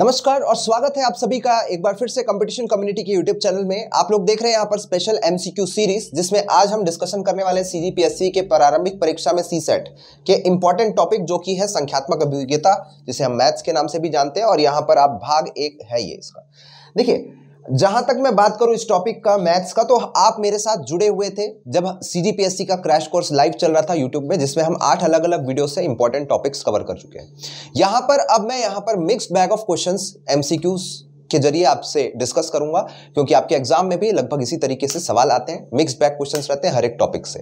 नमस्कार और स्वागत है आप सभी का एक बार फिर से कंपटीशन कम्युनिटी के यूट्यूब चैनल में आप लोग देख रहे हैं यहाँ पर स्पेशल एमसीक्यू सीरीज जिसमें आज हम डिस्कशन करने वाले हैं सीजीपीएससी के प्रारंभिक परीक्षा में सी सेट के इम्पोर्टेंट टॉपिक जो कि है संख्यात्मक अभियोग्यता जिसे हम मैथ्स के नाम से भी जानते हैं और यहाँ पर आप भाग एक है ये इसका देखिए जहां तक मैं बात करूं इस टॉपिक का मैथ्स का तो आप मेरे साथ जुड़े हुए थे जब सीजीपीएससी का क्रैश कोर्स लाइव चल रहा था यूट्यूब में जिसमें हम आठ अलग अलग वीडियो से इंपॉर्टेंट टॉपिक्स कवर कर चुके हैं यहां पर अब मैं यहां पर mix bag of question MCQs के जरिए आपसे डिस्कस करूंगा क्योंकि आपके एग्जाम में भी लगभग इसी तरीके से सवाल आते हैं मिक्स बैक क्वेश्चन रहते हैं हर एक टॉपिक से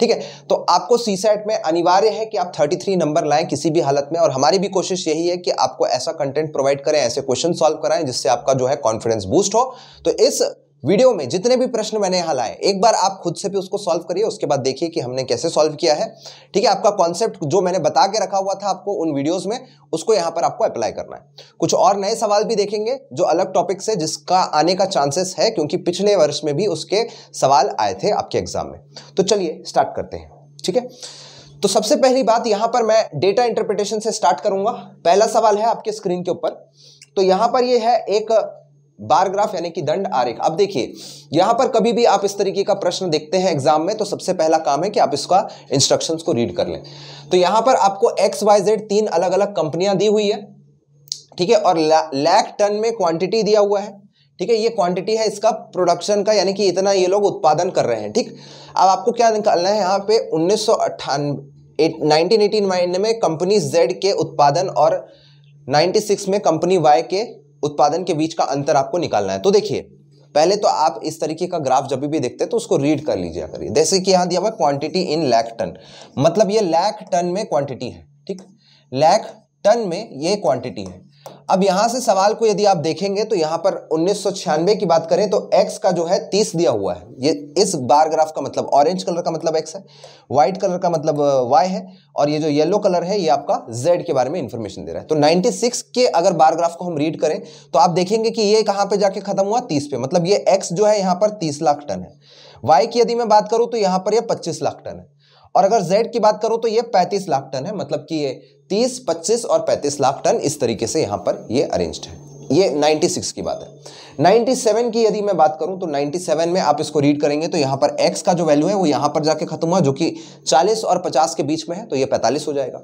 ठीक है तो आपको सी में अनिवार्य है कि आप 33 नंबर लाएं किसी भी हालत में और हमारी भी कोशिश यही है कि आपको ऐसा कंटेंट प्रोवाइड करें ऐसे क्वेश्चन सॉल्व कराएं जिससे आपका जो है कॉन्फिडेंस बूस्ट हो तो इस वीडियो में जितने भी प्रश्न मैंने यहाँ लाए एक बार आप खुद से भी उसको सॉल्व करिए उसके बाद देखिए कि हमने कैसे सॉल्व किया है ठीक है आपका कॉन्सेप्ट जो मैंने बता के रखा हुआ था आपको उन वीडियोस में उसको यहाँ पर आपको अप्लाई करना है कुछ और नए सवाल भी देखेंगे जो अलग टॉपिक से जिसका आने का चांसेस है क्योंकि पिछले वर्ष में भी उसके सवाल आए थे आपके एग्जाम में तो चलिए स्टार्ट करते हैं ठीक है तो सबसे पहली बात यहाँ पर मैं डेटा इंटरप्रिटेशन से स्टार्ट करूंगा पहला सवाल है आपके स्क्रीन के ऊपर तो यहाँ पर यह है एक बार ग्राफ यानी कि दंड आरेख अब देखिए यहां पर कभी भी आप इस तरीके का प्रश्न देखते हैं एग्जाम में तो सबसे पहला काम है कि आप इसका इंस्ट्रक्शंस को रीड कर लें तो यहां पर आपको एक्स वाई जेड तीन अलग अलग कंपनियां दी हुई है ठीक है और लैक टन में क्वांटिटी दिया हुआ है ठीक है ये क्वांटिटी है इसका प्रोडक्शन का यानी कि इतना ये लोग उत्पादन कर रहे हैं ठीक अब आपको क्या निकालना है यहाँ पे उन्नीस सौ में कंपनी जेड के उत्पादन और 96 में कंपनी वाई के उत्पादन के बीच का अंतर आपको निकालना है तो देखिए पहले तो आप इस तरीके का ग्राफ जब भी देखते हैं तो उसको रीड कर लीजिए करिए जैसे कि यहाँ दिया हुआ क्वांटिटी इन लैक टन मतलब ये लैक टन में क्वांटिटी है ठीक लैक टन में ये क्वांटिटी है अब यहां से सवाल को यदि आप देखेंगे तो यहां पर उन्नीस की बात करें तो एक्स का जो है तीस दिया हुआ है ये इस बार ग्राफ का मतलब ऑरेंज कलर का मतलब एक्स है व्हाइट कलर का मतलब वाई है और ये जो येलो कलर है ये आपका जेड के बारे में इंफॉर्मेशन दे रहा है तो 96 के अगर बार ग्राफ को हम रीड करें तो आप देखेंगे कि ये कहां पर जाके खत्म हुआ तीस पे मतलब ये एक्स जो है यहां पर तीस लाख टन है वाई की यदि मैं बात करूं तो यहां पर यह पच्चीस लाख टन है और अगर जेड की बात करूं तो ये 35 लाख टन है मतलब कि ये तीस पच्चीस और पैंतीस लाख टन इस तरीके से यहाँ पर ये अरेंज्ड है ये 96 की बात है 97 की यदि मैं बात करूं तो 97 में आप इसको रीड करेंगे तो यहां पर x का जो वैल्यू है वो यहां पर जाके खत्म हुआ जो कि 40 और 50 के बीच में है तो ये 45 हो जाएगा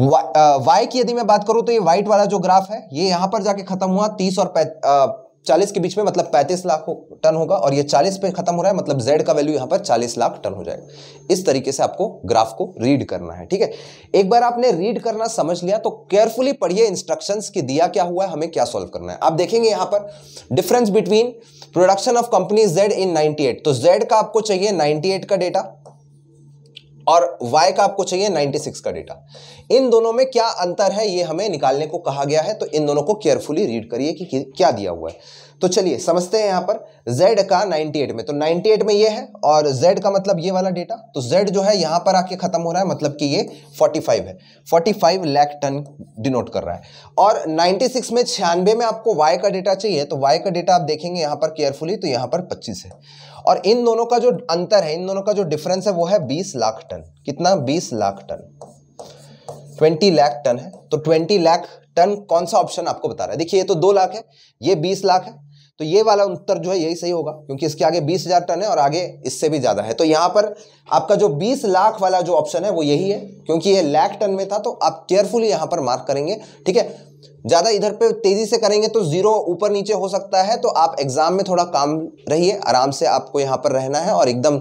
वाई, आ, uh, y की यदि मैं बात करूं तो ये वाइट वाला जो ग्राफ है ये यहां पर जाके खत्म हुआ 30 और चालीस के बीच में मतलब पैंतीस लाख टन होगा और ये चालीस पे खत्म हो रहा है मतलब जेड का वैल्यू यहाँ पर चालीस लाख टन हो जाएगा इस तरीके से आपको ग्राफ को रीड करना है ठीक है एक बार आपने रीड करना समझ लिया तो केयरफुली पढ़िए इंस्ट्रक्शन की दिया क्या हुआ है हमें क्या सॉल्व करना है आप देखेंगे यहाँ पर difference between production of company Z in ninety तो जेड का आपको चाहिए नाइनटी का डेटा और y का आपको चाहिए 96 का डेटा इन दोनों में क्या अंतर है ये हमें निकालने को कहा गया है तो इन दोनों को केयरफुली रीड करिए कि क्या दिया हुआ है तो चलिए समझते हैं यहाँ पर z का 98 में तो 98 में ये है और z का मतलब ये वाला डेटा तो z जो है यहाँ पर आके ख़त्म हो रहा है मतलब कि ये 45 है 45 लाख टन डिनोट कर रहा है और 96 में छियानवे में आपको y का डेटा चाहिए तो y का डेटा आप देखेंगे यहाँ पर केयरफुली तो यहाँ पर पच्चीस है और इन दोनों का जो अंतर है इन दोनों का जो डिफरेंस है वो है बीस लाख टन कितना बीस lakh ton twenty lakh ton है तो ट्वेंटी लाख टन कौन सा ऑप्शन आपको बता रहा है देखिए ये तो दो लाख है ये बीस लाख है तो ये वाला उत्तर जो है यही सही होगा क्योंकि इसके आगे बीस हजार टन है और आगे इससे भी ज़्यादा है तो यहां पर आपका जो बीस लाख वाला जो ऑप्शन है वो यही है क्योंकि ये लाख टन में था तो आप केयरफुली यहां पर मार्क करेंगे ठीक है ज़्यादा इधर पे तेज़ी से करेंगे तो ज़ीरो ऊपर नीचे हो सकता है तो आप एग्ज़ाम में थोड़ा काम रहिए आराम से आपको यहां पर रहना है और एकदम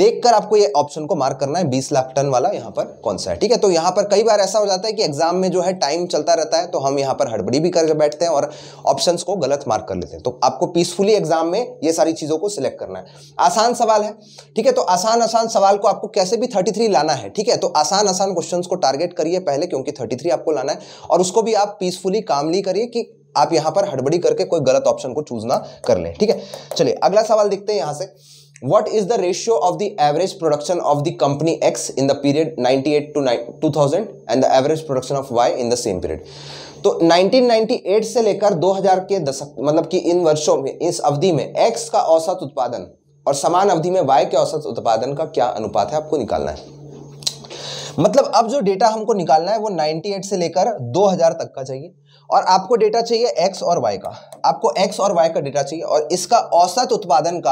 देखकर आपको ये ऑप्शन को मार्क करना है बीस लाख टन वाला यहाँ पर कौन सा है ठीक है तो यहाँ पर कई बार ऐसा हो जाता है कि एग्जाम में जो है टाइम चलता रहता है तो हम यहाँ पर हड़बड़ी भी करके बैठते हैं और ऑप्शन को गलत मार्क कर लेते हैं तो आपको पीसफुली एग्जाम में ये सारी चीज़ों को सिलेक्ट करना है आसान सवाल है ठीक है तो आसान आसान सवाल को आपको कैसे भी थर्टी लाना है ठीक है तो आसान आसान क्वेश्चन को टारगेट करिए पहले क्योंकि थर्टी आपको लाना है और उसको भी आप पीसफुली कामली करिए कि आप यहां पर हड़बड़ी करके कोई गलत ऑप्शन को चूज ना कर लें ठीक है चलिए अगला सवाल देखते हैं यहां से what is the ratio of the average production of the company X in the period 98 to 2000 and the average production of Y in the same period तो 1998 से लेकर 2000 के दशक मतलब कि इन वर्षों में इस अवधि में X का औसत उत्पादन और समान अवधि में Y के औसत उत्पादन का क्या अनुपात है आपको निकालना है मतलब अब जो डेटा हमको निकालना है वो 98 से लेकर 2000 तक का चाहिए और आपको डेटा चाहिए एक्स और वाई का आपको एक्स और वाई का डेटा चाहिए और इसका औसत उत्पादन का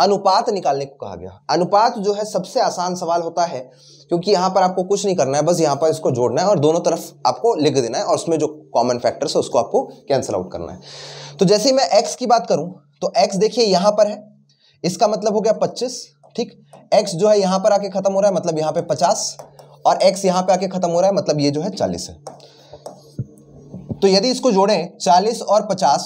अनुपात निकालने को कहा गया अनुपात जो है सबसे आसान सवाल होता है क्योंकि यहाँ पर आपको कुछ नहीं करना है बस यहाँ पर इसको जोड़ना है और दोनों तरफ आपको लिख देना है और उसमें जो कॉमन फैक्टर्स है उसको आपको कैंसिल आउट करना है तो जैसे मैं एक्स की बात करूँ तो एक्स देखिए यहाँ पर है इसका मतलब हो गया पच्चीस ठीक एक्स जो है यहाँ पर आके खत्म हो रहा है मतलब यहाँ पर पचास और एक्स यहाँ पे आके खत्म हो रहा है मतलब ये जो है चालीस है तो यदि इसको जोड़ें 40 और 50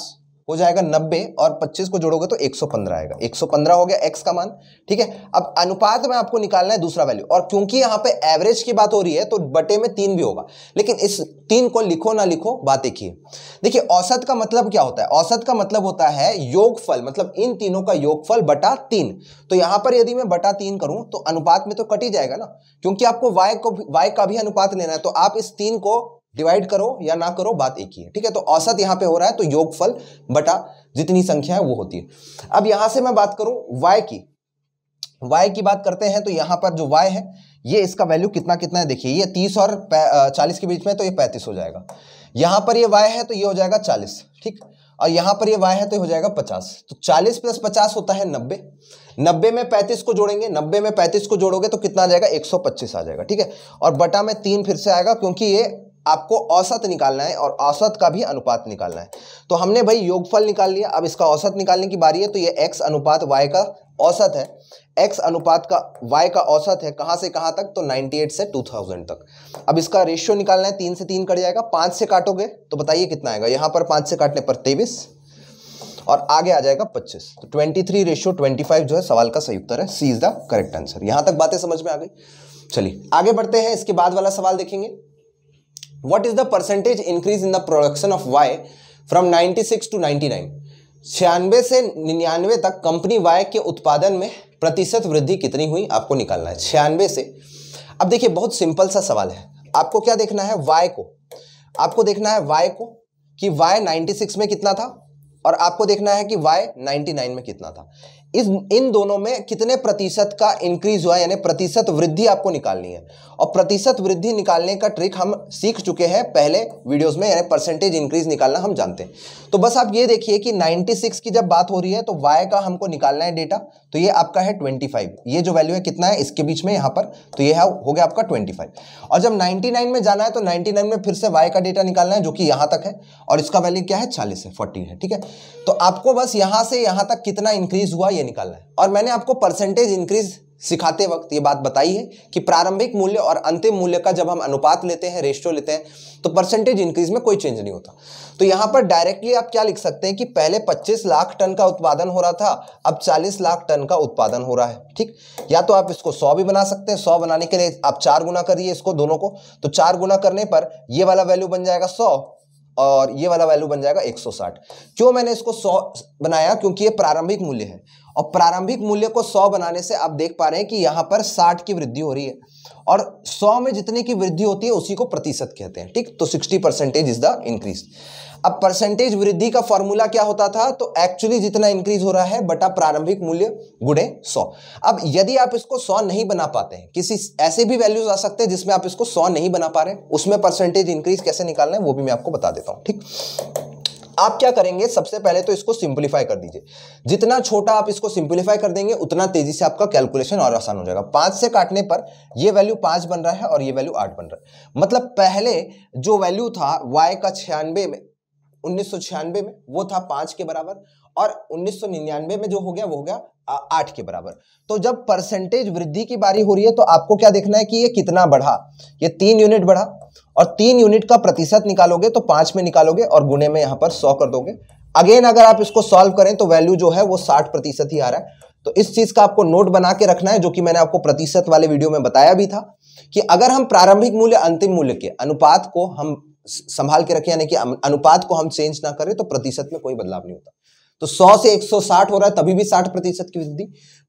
हो जाएगा 90 और 25 को जोड़ोगे तो 115 आएगा 115 हो गया x का मान ठीक है अब अनुपात में आपको निकालना है दूसरा वैल्यू और क्योंकि यहां पे एवरेज की बात हो रही है तो बटे में तीन भी होगा लेकिन इस तीन को लिखो ना लिखो बात एक ही देखिए औसत का मतलब क्या होता है औसत का मतलब होता है योगफल मतलब इन तीनों का योगफल बटा तीन तो यहां पर यदि मैं बटा तीन करूं तो अनुपात में तो कट ही जाएगा ना क्योंकि आपको वाई को वाई का भी अनुपात लेना है तो आप इस तीन को डिवाइड करो या ना करो बात एक ही है ठीक है तो औसत यहां पे हो रहा है तो योगफल बटा जितनी संख्या है वो होती है अब यहां से मैं बात करूं वाई की वाई की बात करते हैं तो यहां पर जो वाई है ये इसका वैल्यू कितना कितना है देखिए ये तीस और चालीस के बीच में तो ये पैंतीस हो जाएगा यहां पर ये वाई है तो ये हो जाएगा चालीस ठीक और यहां पर ये वाई है तो हो जाएगा पचास तो चालीस प्लस पचास होता है नब्बे नब्बे में पैंतीस को जोड़ेंगे नब्बे में पैंतीस को जोड़ोगे तो कितना आ जाएगा एक सौ पच्चीस आ जाएगा ठीक है और बटा में तीन फिर से आएगा क्योंकि ये आपको औसत निकालना है और औसत का भी अनुपात निकालना है तो हमने भाई योगफल निकाल लिया अब इसका औसत निकालने की बारी है तो ये एक्स अनुपात वाई का औसत है एक्स अनुपात का वाई का औसत है कहाँ से कहाँ तक तो 98 से 2000 तक अब इसका रेशियो निकालना है तीन से तीन कट जाएगा पाँच से काटोगे तो बताइए कितना आएगा यहाँ पर पाँच से काटने पर तेईस और आगे आ जाएगा 25 तो 23 रेशियो ट्वेंटी जो है सवाल का सही उत्तर है C is the correct answer यहाँ तक बातें समझ में आ गई चलिए आगे बढ़ते हैं इसके बाद वाला सवाल देखेंगे what the percentage percentage in the production of Y from ninety 96 to nine छियानवे से निन्यानवे तक कंपनी वाई के उत्पादन में प्रतिशत वृद्धि कितनी हुई आपको निकालना है छियानवे से अब देखिए बहुत सिंपल सा सवाल है आपको क्या देखना है वाई को आपको देखना है वाई को कि वाई 96 में कितना था और आपको देखना है कि वाई 99 में कितना था इस इन दोनों में कितने प्रतिशत का इंक्रीज हुआ यानी प्रतिशत वृद्धि आपको निकालनी है और प्रतिशत वृद्धि निकालने का ट्रिक हम सीख चुके हैं पहले वीडियोस में यानी परसेंटेज इंक्रीज निकालना हम जानते हैं तो बस आप ये देखिए कि 96 की जब बात हो रही है तो वाई का हमको निकालना है डेटा तो ये आपका है ट्वेंटी ये जो वैल्यू है कितना है इसके बीच में यहाँ पर तो ये हो गया आपका ट्वेंटी और जब 99 में जाना है तो 99 में फिर से वाई का डेटा निकालना है जो कि यहाँ तक है और इसका वैल्यू क्या है चालीस है फोर्टीन है ठीक है तो आपको बस यहाँ से यहाँ तक कितना इंक्रीज हुआ ये निकालना है और मैंने आपको परसेंटेज इंक्रीज सिखाते वक्त ये बात बताई है कि प्रारंभिक मूल्य और अंतिम मूल्य का जब हम अनुपात लेते हैं रेशियो लेते हैं तो परसेंटेज इंक्रीज में कोई चेंज नहीं होता तो यहाँ पर डायरेक्टली आप क्या लिख सकते हैं कि पहले 25 लाख टन का उत्पादन हो रहा था अब 40 लाख टन का उत्पादन हो रहा है ठीक या तो आप इसको सौ भी बना सकते हैं सौ बनाने के लिए आप चार गुना करिए इसको दोनों को तो चार गुना करने पर ये वाला वैल्यू बन जाएगा सौ और ये वाला वैल्यू बन जाएगा 160 क्यों मैंने इसको 100 बनाया क्योंकि ये प्रारंभिक मूल्य है और प्रारंभिक मूल्य को 100 बनाने से आप देख पा रहे हैं कि यहाँ पर 60 की वृद्धि हो रही है और 100 में जितने की वृद्धि होती है उसी को प्रतिशत कहते हैं ठीक तो 60 परसेंटेज इज द इंक्रीज अब परसेंटेज वृद्धि का फॉर्मूला क्या होता था तो एक्चुअली जितना इंक्रीज हो रहा है बटा प्रारंभिक मूल्य गुड़े सौ अब यदि आप इसको सौ नहीं बना पाते हैं किसी ऐसे भी वैल्यूज आ सकते हैं जिसमें आप इसको सौ नहीं बना पा रहे उसमें परसेंटेज इंक्रीज कैसे निकालना है वो भी मैं आपको बता देता हूं ठीक आप क्या करेंगे सबसे पहले तो इसको सिंप्लीफाई कर दीजिए जितना छोटा आप इसको सिंप्लीफाई कर देंगे उतना तेजी से आपका कैलकुलेशन और आसान हो जाएगा पांच से काटने पर यह वैल्यू पांच बन रहा है और ये वैल्यू आठ बन रहा है मतलब पहले जो वैल्यू था वाई का छियानवे में उन्नीस में वो था पांच के बराबर और उन्नीस में जो हो गया वो हो गया आठ के बराबर तो जब परसेंटेज वृद्धि की बारी हो रही है तो आपको क्या देखना है कि ये कितना बढ़ा ये तीन यूनिट बढ़ा और तीन यूनिट का प्रतिशत निकालोगे तो पांच में निकालोगे और गुने में यहां पर सौ कर दोगे अगेन अगर आप इसको सॉल्व करें तो वैल्यू जो है वो साठ प्रतिशत ही आ रहा है तो इस चीज का आपको नोट बना के रखना है जो कि मैंने आपको प्रतिशत वाले वीडियो में बताया भी था कि अगर हम प्रारंभिक मूल्य अंतिम मूल्य के अनुपात को हम संभाल के रखें यानी कि अनुपात को हम चेंज ना करें तो प्रतिशत में कोई बदलाव नहीं होता तो 100 से 160 हो रहा है तभी भी 60 प्रतिशत की वृद्धि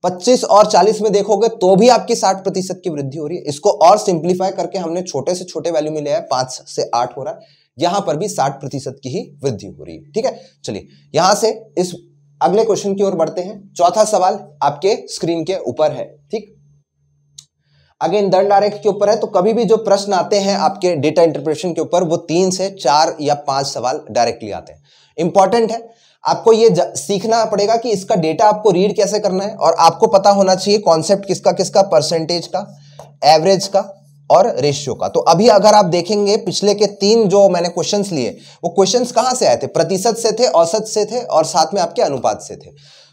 25 और 40 में देखोगे तो भी आपकी 60 प्रतिशत की वृद्धि हो रही है इसको और सिंप्लीफाई करके हमने छोटे से छोटे वैल्यू में लिया है पांच से आठ हो रहा है यहां पर भी 60 प्रतिशत की ही वृद्धि हो रही है ठीक है चलिए यहां से इस अगले क्वेश्चन की ओर बढ़ते हैं चौथा सवाल आपके स्क्रीन के ऊपर है ठीक अगेन दंड आरेख के ऊपर है तो कभी भी जो प्रश्न आते हैं आपके डेटा इंटरप्रेशन के ऊपर वो तीन से चार या पांच सवाल डायरेक्टली आते हैं इंपॉर्टेंट है आपको ये सीखना पड़ेगा कि इसका डेटा आपको रीड कैसे करना है और आपको पता होना चाहिए कॉन्सेप्ट किसका किसका परसेंटेज का एवरेज का और रेशियो का तो अभी अगर आप देखेंगे पिछले के तीन जो मैंने क्वेश्चंस लिए वो क्वेश्चंस कहाँ से आए थे प्रतिशत से थे औसत से थे और साथ में आपके अनुपात से थे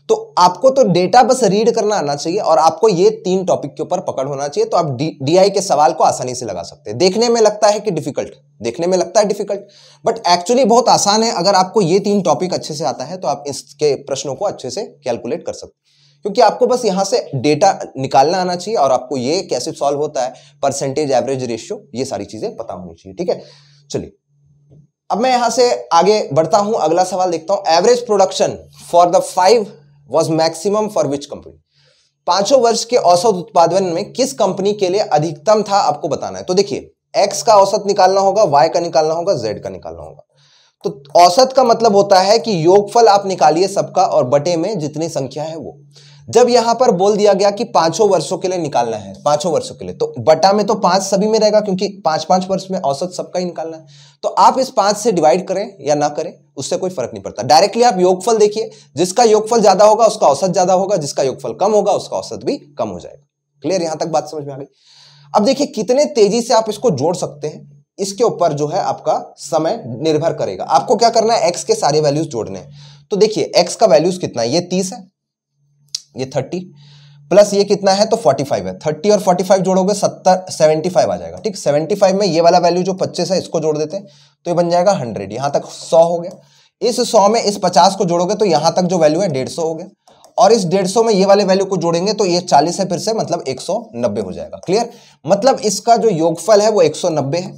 तो आपको तो डेटा बस रीड करना आना चाहिए और आपको ये तीन टॉपिक के ऊपर पकड़ होना चाहिए तो आप डी के सवाल को आसानी से लगा सकते हैं देखने में लगता है कि डिफिकल्ट देखने में लगता है डिफिकल्ट बट एक्चुअली बहुत आसान है अगर आपको ये तीन टॉपिक अच्छे से आता है तो आप इसके प्रश्नों को अच्छे से कैलकुलेट कर सकते क्योंकि आपको बस यहाँ से डेटा निकालना आना चाहिए और आपको ये कैसे सॉल्व होता है परसेंटेज एवरेज रेशियो ये सारी चीजें पता होनी चाहिए ठीक है चलिए अब मैं यहां से आगे बढ़ता हूं अगला सवाल देखता हूं average production for the five was maximum for which company पांचों वर्ष के औसत उत्पादन में किस कंपनी के लिए अधिकतम था आपको बताना है तो देखिए एक्स का औसत निकालना होगा वाई का निकालना होगा जेड का निकालना होगा तो औसत का मतलब होता है कि योगफल आप निकालिए सबका और बटे में जितनी संख्या है वो जब यहां पर बोल दिया गया कि पांचों वर्षों के लिए निकालना है पांचों वर्षों के लिए तो बटा में तो पांच सभी में रहेगा क्योंकि पांच पांच वर्ष में औसत सबका ही निकालना है तो आप इस पांच से डिवाइड करें या ना करें उससे कोई फर्क नहीं पड़ता डायरेक्टली आप योगफल देखिए जिसका योगफल ज्यादा होगा उसका औसत ज्यादा होगा जिसका योगफल कम होगा उसका औसत भी कम हो जाएगा क्लियर यहां तक बात समझ में आ गई अब देखिए कितने तेजी से आप इसको जोड़ सकते हैं इसके ऊपर जो है आपका समय निर्भर करेगा आपको क्या करना है एक्स के सारे वैल्यूज जोड़ने हैं तो देखिए एक्स का वैल्यूज कितना है ये तीस है ये थर्टी प्लस ये कितना है तो 45 है 30 और 45 जोड़ोगे 70 75 आ जाएगा ठीक 75 में ये वाला वैल्यू जो 25 है इसको जोड़ देते हैं तो ये बन जाएगा 100 यहां तक 100 हो गया इस 100 में इस 50 को जोड़ोगे तो यहां तक जो वैल्यू है 150 हो गया और इस 150 में ये वाले वैल्यू को जोड़ेंगे तो ये 40 है फिर से मतलब 190 हो जाएगा क्लियर मतलब इसका जो योगफल है वो 190 है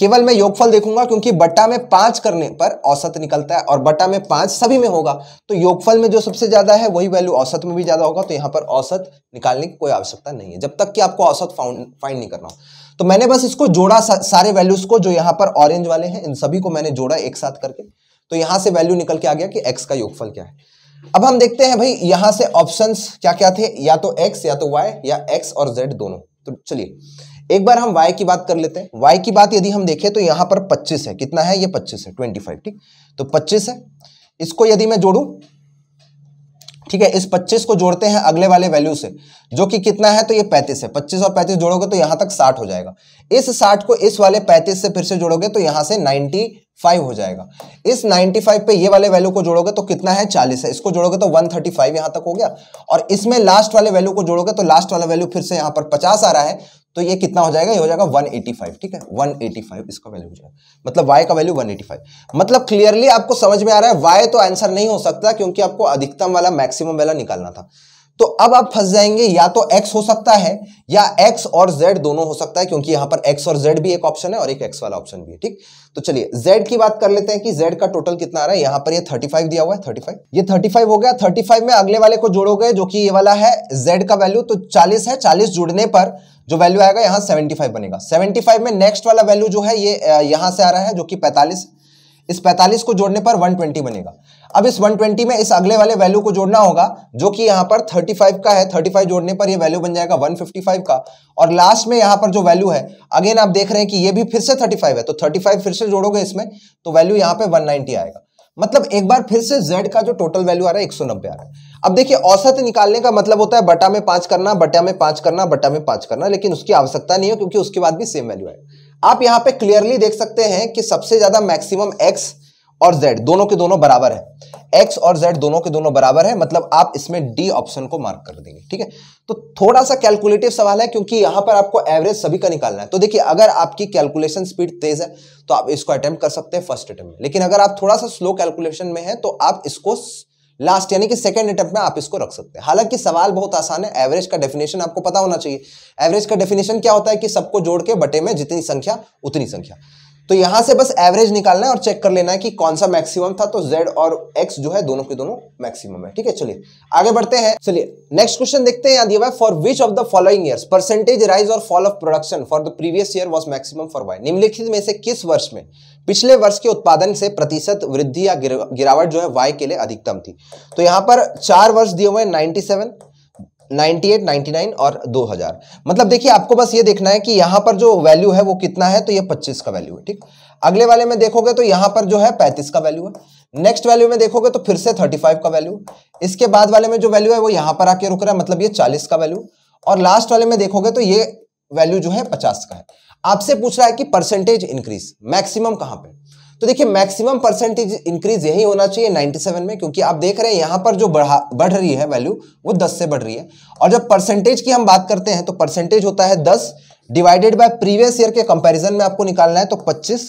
केवल मैं योगफल देखूंगा क्योंकि बट्टा में पांच करने पर औसत निकलता है और बट्टा में पांच सभी में होगा तो योगफल में जो सबसे ज्यादा है वही वैल्यू औसत में भी ज्यादा होगा तो यहाँ पर औसत निकालने की कोई आवश्यकता नहीं है जब तक कि आपको औसत फाइंड नहीं करना हो तो मैंने बस इसको जोड़ा सा, सारे वैल्यूज को जो यहाँ पर ऑरेंज वाले हैं इन सभी को मैंने जोड़ा एक साथ करके तो यहां से वैल्यू निकल के आ गया कि एक्स का योगफल क्या है अब हम देखते हैं भाई यहां से ऑप्शंस क्या क्या थे या तो एक्स या तो वाई या एक्स और जेड दोनों तो चलिए एक बार हम y की बात कर लेते हैं y की बात यदि हम देखें तो यहां पर 25 है कितना है ये 25 है 25 ठीक तो 25 है इसको यदि मैं जोड़ू ठीक है इस 25 को जोड़ते हैं अगले वाले वैल्यू से जो कि कितना है तो ये 35 है 25 और 35 जोड़ोगे तो यहां तक 60 हो जाएगा इस 60 को इस वाले 35 से फिर से जोड़ोगे तो यहां से फाइव हो जाएगा इस 95 पे ये वाले वैल्यू को जोड़ोगे तो कितना है 40 है इसको जोड़ोगे तो 135 थर्टी यहां तक हो गया और इसमें लास्ट वाले वैल्यू को जोड़ोगे तो लास्ट वाला वैल्यू फिर से यहां पर 50 आ रहा है तो ये कितना हो जाएगा ये हो जाएगा 185 ठीक है 185 इसका वैल्यू हो जाएगा मतलब y का वैल्यू 185 मतलब क्लियरली आपको समझ में आ रहा है y तो आंसर नहीं हो सकता क्योंकि आपको अधिकतम वाला मैक्सिमम वाला निकालना था तो अब आप फंस जाएंगे या तो x हो सकता है या x और z दोनों हो सकता है क्योंकि यहां पर x और z भी एक ऑप्शन है और एक x वाला ऑप्शन भी है ठीक तो चलिए z की बात कर लेते हैं कि z का टोटल कितना आ रहा है यहां पर ये यह 35 दिया हुआ है 35 ये 35 हो गया 35 में अगले वाले को जोड़ोगे जो कि ये वाला है z का वैल्यू तो 40 है 40 जुड़ने पर जो वैल्यू आएगा सेवेंटी फाइव बनेगा फाइव में नेक्स्ट वाला वैल्यू जो है ये यहां से आ रहा है जो कि पैंतालीस इस 45 को जोड़ने पर 120 बनेगा अब इस 120 में इस अगले वाले वैल्यू को जोड़ना होगा जो कि यहाँ पर 35 का है 35 जोड़ने पर ये वैल्यू बन जाएगा 155 का और लास्ट में यहां पर जो वैल्यू है अगेन आप देख रहे हैं कि ये भी फिर से 35 है तो 35 फिर से जोड़ोगे इसमें तो वैल्यू यहां पे 190 आएगा मतलब एक बार फिर से z का जो टोटल वैल्यू आ रहा है एक सौ नब्बे आ रहा है अब देखिए औसत निकालने का मतलब होता है बटा में पांच करना बटा में पांच करना बटा में पांच करना लेकिन उसकी आवश्यकता नहीं है क्योंकि उसके बाद भी सेम वैल्यू है आप यहाँ पे क्लियरली देख सकते हैं कि सबसे ज्यादा मैक्सिमम एक्स और z दोनों के दोनों बराबर है x और z दोनों के दोनों बराबर है मतलब आप इसमें d ऑप्शन को मार्क कर देंगे ठीक है तो थोड़ा सा कैलकुलेटिव सवाल है क्योंकि यहां पर आपको एवरेज सभी का निकालना है तो देखिए अगर आपकी कैलकुलेशन स्पीड तेज है तो आप इसको अटेम्प्ट कर सकते हैं फर्स्ट अटेम्प्ट में लेकिन अगर आप थोड़ा सा स्लो कैलकुलेशन में है तो आप इसको लास्ट यानी कि सेकंड अटेम्प्ट में आप इसको रख सकते हैं हालांकि सवाल बहुत आसान है एवरेज का डेफिनेशन आपको पता होना चाहिए एवरेज का डेफिनेशन क्या होता है कि सबको जोड़ के बटे में जितनी संख्या उतनी संख्या तो यहां से बस एवरेज निकालना है और चेक कर लेना है कि कौन सा मैक्सिमम था तो जेड और एक्स जो है दोनों के दोनों मैक्सिमम है ठीक है चलिए आगे बढ़ते हैं चलिए नेक्स्ट क्वेश्चन देखते हैं दिया for which of the following year percentage rise और fall of production for the previous year was maximum for Y निम्नलिखित में से किस वर्ष में पिछले वर्ष के उत्पादन से प्रतिशत वृद्धि या गिरावट जो है वाई के लिए अधिकतम थी तो यहां पर चार वर्ष दिए हुए नाइनटी सेवन 98, 99 और 2000 मतलब देखिए आपको बस ये देखना है कि यहाँ पर जो वैल्यू है वो कितना है तो ये 25 का वैल्यू है ठीक अगले वाले में देखोगे तो यहाँ पर जो है 35 का वैल्यू है नेक्स्ट वैल्यू में देखोगे तो फिर से 35 का वैल्यू इसके बाद वाले में जो वैल्यू है वो यहाँ पर आके रुक रहा है मतलब ये 40 का वैल्यू और लास्ट वाले में देखोगे तो ये वैल्यू जो है पचास का है आपसे पूछ रहा है कि परसेंटेज इंक्रीज मैक्सिमम कहाँ पर तो देखिए मैक्सिमम परसेंटेज इंक्रीज यही होना चाहिए 97 में क्योंकि आप देख रहे हैं यहां पर जो बढ़ा बढ़ रही है वैल्यू वो 10 से बढ़ रही है और जब परसेंटेज की हम बात करते हैं तो परसेंटेज होता है 10 डिवाइडेड बाय प्रीवियस ईयर के कंपैरिजन में आपको निकालना है तो 25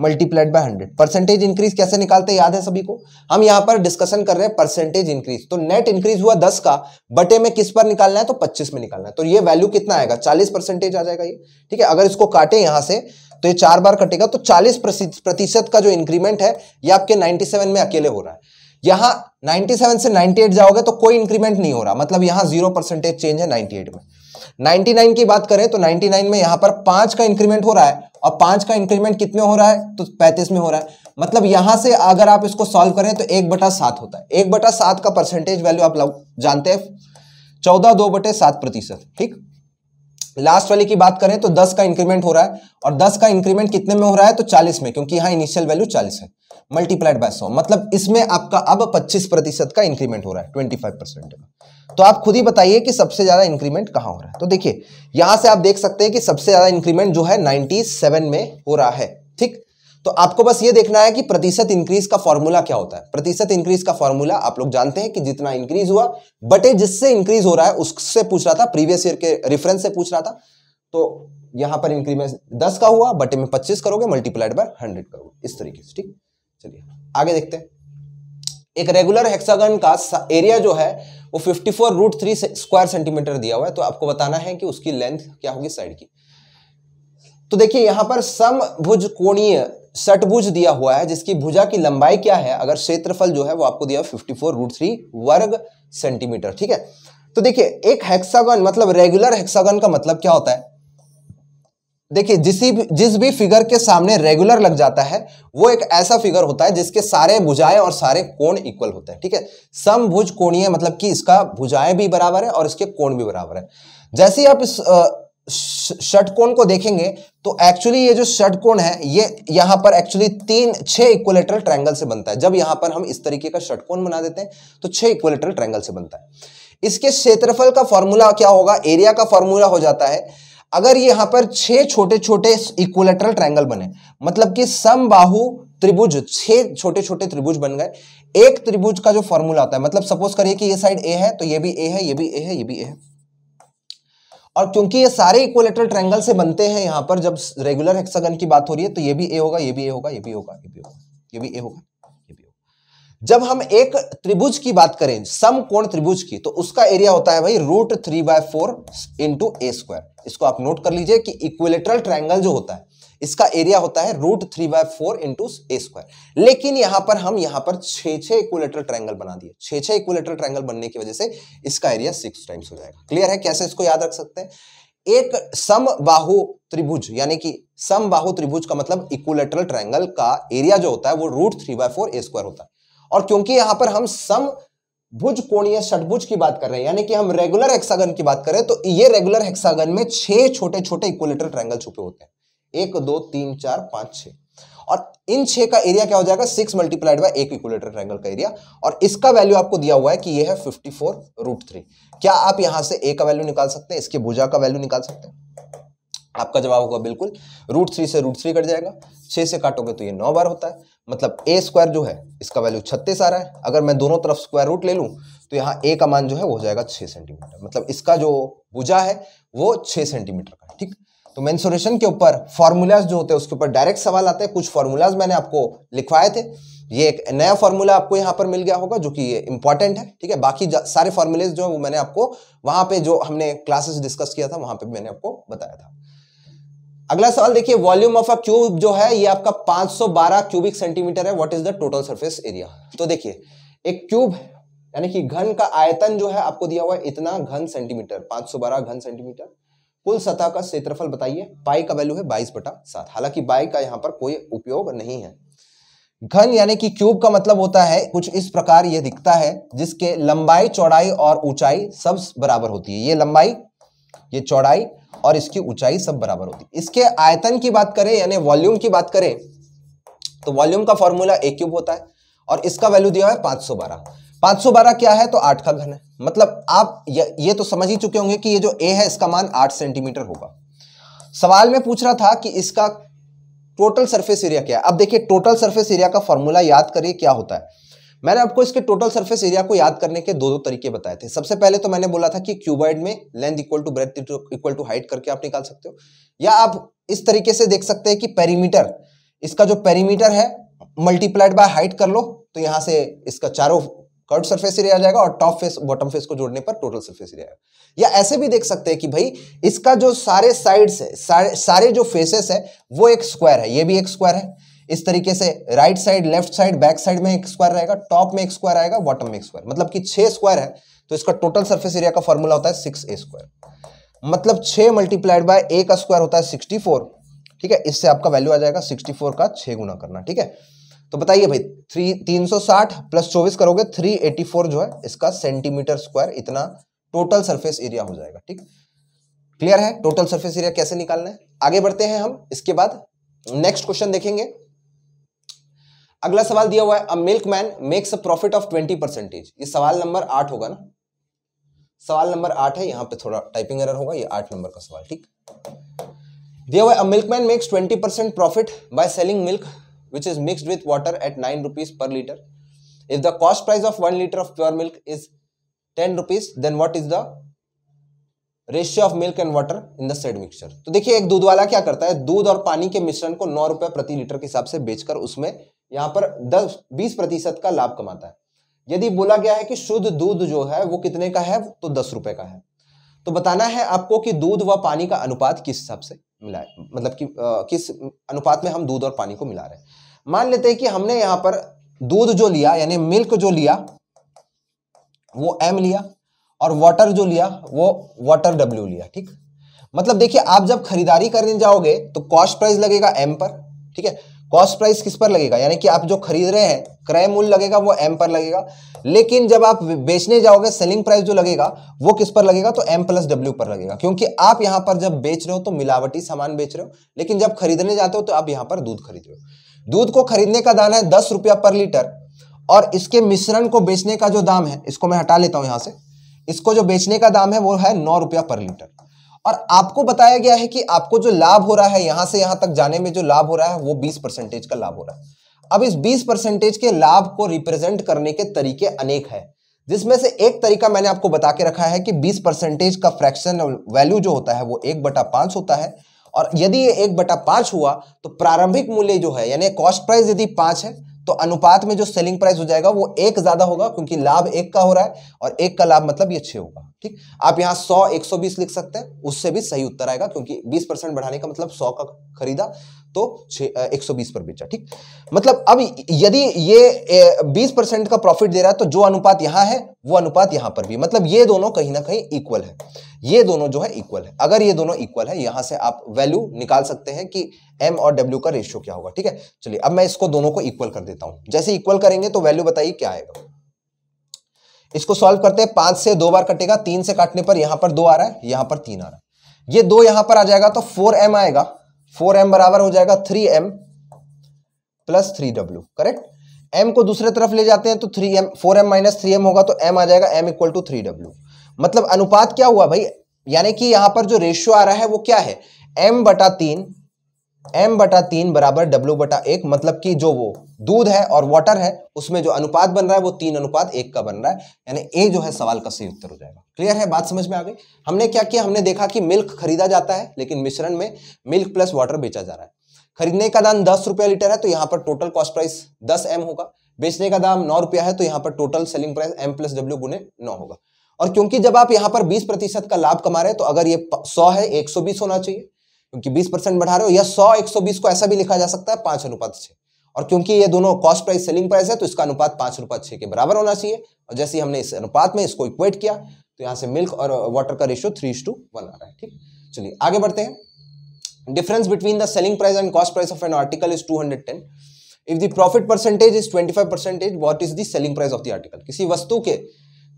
multiplied by hundred percentage increase कैसे निकालते हैं याद है सभी को हम यहां पर डिस्कशन कर रहे हैं परसेंटेज इंक्रीज तो नेट इंक्रीज हुआ दस का बटे में किस पर निकालना है तो पच्चीस में निकालना है तो ये वैल्यू कितना आएगा चालीस परसेंटेज आ जाएगा ये ठीक है अगर इसको काटे यहां से तो ये चार बार कटेगा तो 40 प्रतिशत का जो इंक्रीमेंट है ये आपके 97 में अकेले हो रहा है यहाँ 97 से 98 जाओगे तो कोई इंक्रीमेंट नहीं हो रहा मतलब यहां जीरो परसेंटेज चेंज है 98 में 99 की बात करें तो 99 में यहां पर पांच का इंक्रीमेंट हो रहा है और पांच का इंक्रीमेंट कितने हो रहा है तो पैंतीस में हो रहा है मतलब यहां से अगर आप इसको सॉल्व करें तो एक बटा सात होता है एक बटा सात का परसेंटेज वैल्यू आप जानते हैं चौदह दो बटे सात प्रतिशत ठीक लास्ट वाले की बात करें तो 10 का इंक्रीमेंट हो रहा है और 10 का इंक्रीमेंट कितने में हो रहा है तो 40 में क्योंकि यहाँ इनिशियल वैल्यू 40 है मल्टीप्लाइड बाय 100 मतलब इसमें आपका अब 25 प्रतिशत का इंक्रीमेंट हो रहा है 25 परसेंट का तो आप खुद ही बताइए कि सबसे ज़्यादा इंक्रीमेंट कहाँ हो रहा है तो देखिए यहाँ से आप देख सकते हैं कि सबसे ज़्यादा इंक्रीमेंट जो है नाइन्टी में हो रहा है तो आपको बस ये देखना है कि प्रतिशत इंक्रीज का फॉर्मूला क्या होता है प्रतिशत इंक्रीज का फॉर्मूला आप लोग जानते हैं कि जितना इंक्रीज हुआ बटे जिससे इंक्रीज हो रहा है उससे पूछ रहा था प्रीवियस ईयर के रेफरेंस से पूछ रहा था तो यहां पर इंक्रीमेंस दस का हुआ बटे में पच्चीस करोगे मल्टीप्लाइड बाय हंड्रेड करोगे इस तरीके से ठीक चलिए आगे देखते हैं एक रेगुलर हेक्सागन का एरिया जो है वो 54 रूट थ्री स्क्वायर सेंटीमीटर दिया हुआ है तो आपको बताना है कि उसकी लेंथ क्या होगी साइड की तो देखिए यहां पर समभुज कोणीय सटभुज दिया हुआ है जिसकी भुजा की लंबाई क्या है अगर क्षेत्रफल जो है वो आपको दिया फिफ्टी फोर रूट थ्री वर्ग सेंटीमीटर ठीक है तो देखिए एक हेक्सागन मतलब रेगुलर हेक्सागन का मतलब क्या होता है देखिए जिस भी जिस भी फिगर के सामने रेगुलर लग जाता है वो एक ऐसा फिगर होता है जिसके सारे भुजाएं और सारे कोण इक्वल होते हैं ठीक है समभुज कोणीय मतलब कि इसका भुजाएं भी बराबर है और इसके कोण भी बराबर है जैसे ही आप इस षटकोण को देखेंगे तो एक्चुअली ये जो षटकोण है ये यहां पर एक्चुअली तीन छह इक्वलेटरल ट्रायंगल से बनता है जब यहां पर हम इस तरीके का षटकोण बना देते हैं तो छह इक्वलेटरल ट्रायंगल से बनता है इसके क्षेत्रफल का फॉर्मूला क्या होगा एरिया का फॉर्मूला हो जाता है अगर यहां पर छह छोटे छोटे इक्वलेटरल ट्रायंगल बने मतलब कि समबाहु त्रिभुज छह छोटे छोटे त्रिभुज बन गए एक त्रिभुज का जो फॉर्मूला आता है मतलब सपोज करिए कि ये साइड ए है तो ये भी ए है ये भी ए है ये भी ए है और क्योंकि ये सारे इक्वलेटरल ट्रायंगल से बनते हैं यहाँ पर जब रेगुलर हेक्सागन की बात हो रही है तो ये भी ए होगा ये भी ए होगा ये भी होगा ये भी होगा ये भी ए होगा ये भी होगा जब हम एक त्रिभुज की बात करें सम कोण त्रिभुज की तो उसका एरिया होता है भाई root three by four into A square इसको आप नोट कर लीजिए कि इक्वलेटरल ट्रैंगल जो होता है इसका एरिया होता है root three by four into A square लेकिन यहां पर हम यहां पर छह छह इक्वलेटर ट्रायंगल बना दिए छह छह इक्वलेटर ट्रायंगल बनने की वजह से इसका एरिया सिक्स टाइम्स हो जाएगा क्लियर है कैसे इसको याद रख सकते हैं एक समबाहु त्रिभुज यानी कि समबाहु त्रिभुज का मतलब इक्वलेटरल ट्रायंगल का एरिया जो होता है वो root three by four A square होता है और क्योंकि यहां पर हम सम भुज कोणीय षटभुज की बात कर रहे हैं यानी कि हम रेगुलर हेक्सागन की बात करें तो ये रेगुलर हेक्सागन में छह छोटे छोटे इक्वलेटर ट्रायंगल छुपे होते हैं एक दो तीन चार पांच छः और इन छः का एरिया क्या हो जाएगा सिक्स मल्टीप्लाइड बाई एक इक्वलेटर ट्रैंगल का एरिया और इसका वैल्यू आपको दिया हुआ है कि ये है फिफ्टी फोर रूट थ्री क्या आप यहां से ए का वैल्यू निकाल सकते हैं इसके भुजा का वैल्यू निकाल सकते हैं आपका जवाब होगा बिल्कुल रूट थ्री से रूट थ्री कट जाएगा छह से काटोगे तो ये नौ बार होता है मतलब ए स्क्वायर जो है इसका वैल्यू छत्तीस आ रहा है अगर मैं दोनों तरफ स्क्वायर रूट ले लूँ तो यहाँ ए का मान जो है वो हो जाएगा छः सेंटीमीटर मतलब इसका जो भुजा है वो छः सेंटीमीटर का तो मैंसुरेशन के ऊपर फार्मूलाज जो होते हैं उसके ऊपर डायरेक्ट सवाल आते हैं कुछ फार्मूलाज मैंने आपको लिखवाए थे ये एक नया फॉर्मूला आपको यहाँ पर मिल गया होगा जो कि ये इंपॉर्टेंट है ठीक है बाकी सारे फॉर्मूलेज जो है वो मैंने आपको वहां पे जो हमने क्लासेस डिस्कस किया था वहां पे मैंने आपको बताया था अगला सवाल देखिए वॉल्यूम ऑफ अ क्यूब जो है ये आपका 512 क्यूबिक सेंटीमीटर है what is the total surface area तो देखिए एक क्यूब यानी कि घन का आयतन जो है आपको दिया हुआ है इतना घन सेंटीमीटर पांच घन सेंटीमीटर कुल सतह का क्षेत्रफल बताइए पाई का वैल्यू है बाईस बटा सात हालांकि बाई का यहां पर कोई उपयोग नहीं है घन यानी कि क्यूब का मतलब होता है कुछ इस प्रकार यह दिखता है जिसके लंबाई चौड़ाई और ऊंचाई सब बराबर होती है ये लंबाई ये चौड़ाई और इसकी ऊंचाई सब बराबर होती है इसके आयतन की बात करें यानी वॉल्यूम की बात करें तो वॉल्यूम का फॉर्मूला ए क्यूब होता है और इसका वैल्यू दिया है 512 512 क्या है तो 8 का घन है मतलब आप ये, ये तो समझ ही चुके होंगे कि ये जो ए है इसका मान 8 सेंटीमीटर होगा सवाल में पूछ रहा था कि इसका टोटल सरफेस एरिया क्या है अब देखिए टोटल सरफेस एरिया का फॉर्मूला याद करिए क्या होता है मैंने आपको इसके टोटल सरफेस एरिया को याद करने के दो दो तरीके बताए थे सबसे पहले तो मैंने बोला था कि क्यूबॉइड में length equal to breadth equal to height करके आप निकाल सकते हो या आप इस तरीके से देख सकते हैं कि पेरीमीटर इसका जो पेरीमीटर है मल्टीप्लाइड बाय हाइट कर लो तो यहां से इसका चारों कर्ड सरफेस एरिया आ जाएगा और टॉप फेस बॉटम फेस को जोड़ने पर टोटल सरफेस एरिया आएगा या ऐसे भी देख सकते हैं कि भाई इसका जो सारे साइड्स है सारे सारे जो फेसेस है वो एक स्क्वायर है ये भी एक स्क्वायर है इस तरीके से right side left side back side में एक स्क्वायर रहेगा टॉप में एक स्क्वायर आएगा बॉटम में एक स्क्वायर मतलब कि छह स्क्वायर है तो इसका टोटल सर्फेस एरिया का फॉर्मूला होता है सिक्स ए स्क्वायर मतलब छह मल्टीप्लाइड बाय ए का स्क्वायर होता है सिक्सटी फोर ठीक है इससे आपका वैल्यू आ जाएगा सिक्सटी फोर का छह गुना करना ठीक है तो बताइए भाई थ्री तीन सौ साठ प्लस चौबीस करोगे थ्री एटी फोर जो है इसका सेंटीमीटर स्क्वायर इतना टोटल सरफेस एरिया हो जाएगा ठीक क्लियर है टोटल सरफेस एरिया कैसे निकालना है आगे बढ़ते हैं हम इसके बाद नेक्स्ट क्वेश्चन देखेंगे अगला सवाल दिया हुआ है a milk man makes a profit of twenty percentage ये सवाल नंबर आठ होगा ना सवाल नंबर आठ है यहां पे थोड़ा टाइपिंग एरर होगा ये आठ नंबर का सवाल ठीक दिया हुआ है a makes twenty percent profit by selling milk which is mixed with water at 9 rupees per liter. If the cost price of 1 liter of pure milk is 10 rupees, then what is the ratio of milk and water in the said mixture तो देखिए एक दूध वाला क्या करता है दूध और पानी के मिश्रण को नौ रुपए प्रति लीटर के हिसाब से बेचकर उसमें यहाँ पर दस बीस प्रतिशत का लाभ कमाता है यदि बोला गया है कि शुद्ध दूध जो है वो कितने का है तो दस रुपए का है तो बताना है आपको कि दूध व पानी का अनुपात किस हिसाब से मिला है मतलब कि आ, किस अनुपात में हम दूध और पानी को मिला रहे हैं मान लेते हैं कि हमने यहां पर दूध जो लिया यानी मिल्क जो लिया वो एम लिया और वाटर जो लिया वो वाटर डब्ल्यू लिया ठीक मतलब देखिए आप जब खरीदारी करने जाओगे तो कॉस्ट प्राइस लगेगा एम पर ठीक है कॉस्ट प्राइस किस पर लगेगा यानी कि आप जो खरीद रहे हैं क्रय मूल्य लगेगा वो एम पर लगेगा लेकिन जब आप बेचने जाओगे सेलिंग प्राइस जो लगेगा वो किस पर लगेगा तो एम प्लस डब्ल्यू पर लगेगा क्योंकि आप यहां पर जब बेच रहे हो तो मिलावटी सामान बेच रहे हो लेकिन जब खरीदने जाते हो तो आप यहां पर दूध खरीद रहे हो दूध को खरीदने का दाम है दस रुपया पर लीटर और इसके मिश्रण को बेचने का जो दाम है इसको मैं हटा लेता हूं यहां से इसको जो बेचने का दाम है वो है नौ रुपया पर लीटर और आपको बताया गया है कि आपको जो लाभ हो रहा है यहां से यहाँ तक जाने में जो लाभ हो रहा है वो बीस परसेंटेज का लाभ हो रहा है अब इस बीस परसेंटेज के लाभ को रिप्रेजेंट करने के तरीके अनेक है जिसमें से एक तरीका मैंने आपको बता के रखा है कि बीस परसेंटेज का फ्रैक्शन वैल्यू जो होता है वो एक बटा पांच होता है और यदि ये एक बटा पाँच हुआ तो प्रारंभिक मूल्य जो है यानी कॉस्ट प्राइस यदि पाँच है तो अनुपात में जो सेलिंग प्राइस हो जाएगा वो एक ज़्यादा होगा क्योंकि लाभ एक का हो रहा है और एक का लाभ मतलब ये छः होगा ठीक आप यहां 100 120 लिख सकते हैं उससे भी सही उत्तर आएगा क्योंकि 20 परसेंट बढ़ाने का मतलब 100 का खरीदा तो 120 पर बेचा ठीक मतलब अब यदि ये 20 परसेंट का प्रॉफिट दे रहा है तो जो अनुपात यहां है वो अनुपात यहां पर भी मतलब ये दोनों कहीं ना कहीं इक्वल है ये दोनों जो है इक्वल है अगर ये दोनों इक्वल है यहां से आप वैल्यू निकाल सकते हैं कि एम और डब्ल्यू का रेशियो क्या होगा ठीक है चलिए अब मैं इसको दोनों को इक्वल कर देता हूं जैसे इक्वल करेंगे तो वैल्यू बताइए क्या आएगा इसको सॉल्व करते हैं पांच से दो बार कटेगा तीन से काटने पर यहां पर दो आ रहा है यहां पर तीन आ रहा है ये दो यहां पर आ जाएगा तो फोर एम आएगा फोर एम बराबर हो जाएगा three M plus three W correct M को दूसरे तरफ ले जाते हैं तो three M four M minus three M होगा तो एम आ जाएगा M equal to three W मतलब अनुपात क्या हुआ भाई यानी कि यहां पर जो रेशियो आ रहा है वो क्या है एम बटा तीन एम बटा तीन बराबर डब्ल्यू बटा एक मतलब कि जो वो दूध है और वाटर है उसमें जो अनुपात बन रहा है वो तीन अनुपात एक का बन रहा है यानी ए जो है सवाल का सही उत्तर हो जाएगा क्लियर है बात समझ में आ गई हमने क्या किया हमने देखा कि मिल्क खरीदा जाता है लेकिन मिश्रण में मिल्क प्लस वाटर बेचा जा रहा है खरीदने का दाम दस रुपया लीटर है तो यहाँ पर टोटल कॉस्ट प्राइस दस एम होगा बेचने का दाम नौ रुपया है तो यहाँ पर total selling price M plus W गुने नौ होगा और क्योंकि जब आप यहाँ पर बीस प्रतिशत का लाभ कमा रहे हैं तो अगर ये सौ है एक सौ बीस होना चाहिए क्योंकि 20 परसेंट बढ़ा रहे हो या 100 120 को ऐसा भी लिखा जा सकता है पांच अनुपात छः और क्योंकि ये दोनों कॉस्ट प्राइस सेलिंग प्राइस है तो इसका अनुपात पांच अनुपात छः के बराबर होना चाहिए और जैसे हमने इस अनुपात में इसको इक्वेट किया तो यहाँ से मिल्क और वाटर का रेशियो थ्री टू वन आ रहा है ठीक चलिए आगे बढ़ते हैं difference between the selling price and cost price of an article is two if the profit percentage is twenty five percentage what is the selling price of the article किसी वस्तु के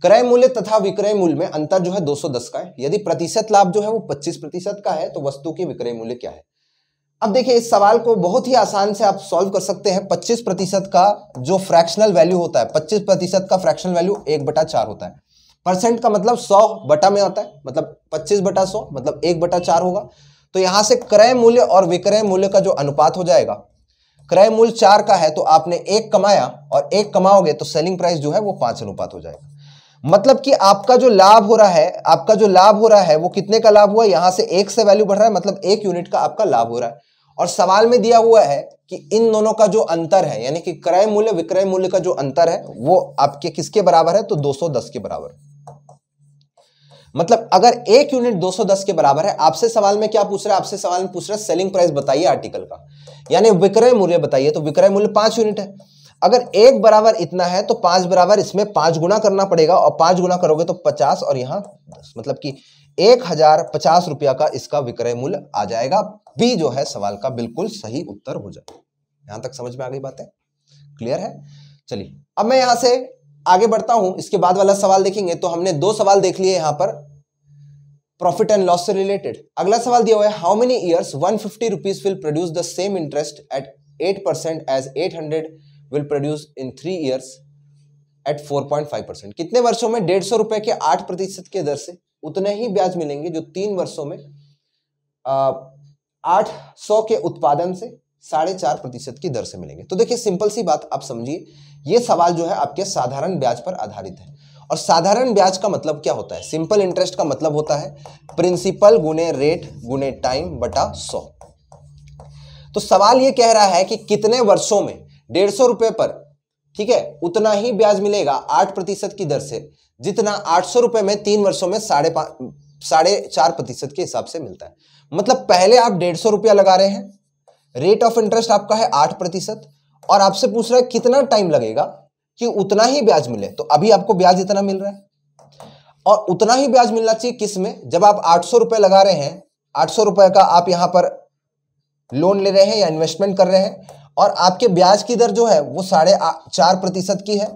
क्रय मूल्य तथा विक्रय मूल्य में अंतर जो है 210 का है यदि प्रतिशत लाभ जो है वो 25 प्रतिशत का है तो वस्तु के विक्रय मूल्य क्या है अब देखिए इस सवाल को बहुत ही आसान से आप सॉल्व कर सकते हैं 25 प्रतिशत का जो फ्रैक्शनल वैल्यू होता है 25 प्रतिशत का फ्रैक्शनल वैल्यू एक बटा चार होता है परसेंट का मतलब सौ बटा में आता है मतलब पच्चीस बटा सौ मतलब एक बटा चार होगा तो यहां से क्रय मूल्य और विक्रय मूल्य का जो अनुपात हो जाएगा क्रय मूल्य चार का है तो आपने एक कमाया और एक कमाओगे तो सेलिंग प्राइस जो है वो पांच अनुपात हो जाएगा मतलब कि आपका जो लाभ हो रहा है आपका जो लाभ हो रहा है वो कितने का लाभ हुआ यहां से एक से वैल्यू बढ़ रहा है मतलब एक यूनिट का आपका लाभ हो रहा है और सवाल में दिया हुआ है कि इन दोनों का जो अंतर है यानी कि क्रय मूल्य विक्रय मूल्य का जो अंतर है वो आपके किसके बराबर है तो 210 के बराबर मतलब अगर एक यूनिट 210 के बराबर है आपसे सवाल में क्या पूछ रहा है आपसे सवाल में पूछ रहा है सेलिंग प्राइस बताइए आर्टिकल का यानी विक्रय मूल्य बताइए तो विक्रय मूल्य पांच यूनिट है अगर एक बराबर इतना है तो पांच बराबर इसमें पांच गुना करना पड़ेगा और पांच गुना करोगे तो पचास और यहां दस मतलब कि एक हजार पचास रुपया का इसका विक्रय मूल्य आ जाएगा बी जो है सवाल का बिल्कुल सही उत्तर हो जाए यहां तक समझ में आ गई बात है क्लियर है चलिए अब मैं यहां से आगे बढ़ता हूं इसके बाद वाला सवाल देखेंगे तो हमने दो सवाल देख लिए यहां पर प्रॉफिट एंड लॉस से रिलेटेड अगला सवाल दिया हुआ है how many years one fifty rupees will produce the same interest at eight percent as eight hundred will produce in three years at 4.5 percent कितने वर्षों में डेढ़ सौ रुपए के आठ प्रतिशत के दर से उतने ही ब्याज मिलेंगे जो तीन वर्षों में आठ सौ के उत्पादन से साढ़े चार प्रतिशत की दर से मिलेंगे तो देखिए सिंपल सी बात आप समझिए ये सवाल जो है आपके साधारण ब्याज पर आधारित है और साधारण ब्याज का मतलब क्या होता है सिंपल इंटरेस्ट का मतलब होता है प्रिंसिपल गुने रेट गुने टाइम बटा सौ तो सवाल ये कह रहा है कि कितने वर्षों में डेढ़ सौ रुपए पर ठीक है उतना ही ब्याज मिलेगा आठ प्रतिशत की दर से जितना आठ सौ रुपए में तीन वर्षों में साढ़े पाँच साढ़े चार प्रतिशत के हिसाब से मिलता है मतलब पहले आप डेढ़ सौ रुपया लगा रहे हैं रेट ऑफ इंटरेस्ट आपका है आठ प्रतिशत और आपसे पूछ रहा है कितना टाइम लगेगा कि उतना ही ब्याज मिले तो अभी आपको ब्याज इतना मिल रहा है और उतना ही ब्याज मिलना चाहिए किस में जब आप आठ सौ रुपए लगा रहे हैं आठ सौ रुपए का आप यहां पर लोन ले रहे हैं या इन्वेस्टमेंट कर रहे हैं और आपके ब्याज की दर जो है वो साढ़े चार प्रतिशत की है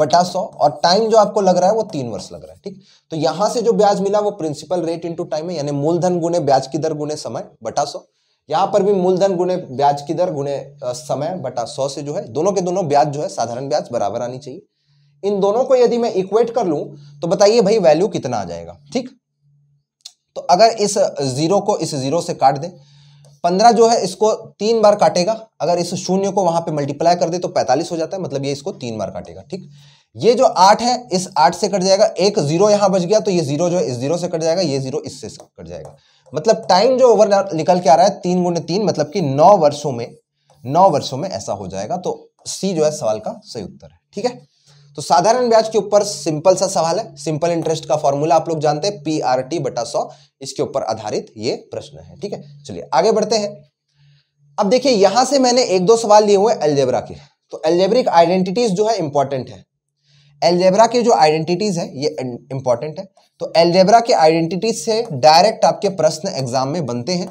बटा सौ और टाइम जो आपको लग रहा है वो तीन वर्ष लग रहा है ठीक तो यहां से जो ब्याज मिला वो प्रिंसिपल रेट इंटू टाइम है यानी मूलधन गुने ब्याज की दर गुने समय बटा सौ यहां पर भी मूलधन गुने ब्याज की दर गुने समय बटा सौ से जो है दोनों के दोनों ब्याज जो है साधारण ब्याज बराबर आनी चाहिए इन दोनों को यदि मैं इक्वेट कर लूं तो बताइए भाई वैल्यू कितना आ जाएगा ठीक तो अगर इस जीरो को इस जीरो से काट दें पंद्रह जो है इसको तीन बार काटेगा अगर इस शून्य को वहां पे मल्टीप्लाई कर दे तो पैंतालीस हो जाता है मतलब ये इसको तीन बार काटेगा ठीक ये जो आठ है इस आठ से कट जाएगा एक जीरो यहां बच गया तो ये जीरो जो है इस जीरो से कट जाएगा ये जीरो इससे कट जाएगा मतलब टाइम जो ओवर निकल के आ रहा है तीन गुण तीन मतलब कि नौ वर्षों में नौ वर्षों में ऐसा हो जाएगा तो सी जो है सवाल का सही उत्तर है ठीक है तो साधारण ब्याज के ऊपर सिंपल सा सवाल है सिंपल इंटरेस्ट का फॉर्मूला आप लोग जानते हैं पी आर टी बटा सौ इसके ऊपर आधारित ये प्रश्न है ठीक है चलिए आगे बढ़ते हैं अब देखिए यहां से मैंने एक दो सवाल लिए हुए एल्जेब्रा के तो एल्जेब्रिक आइडेंटिटीज जो है इंपॉर्टेंट है एल्जेब्रा के जो आइडेंटिटीज है ये इंपॉर्टेंट है तो एल्जेब्रा के आइडेंटिटीज से डायरेक्ट आपके प्रश्न एग्जाम में बनते हैं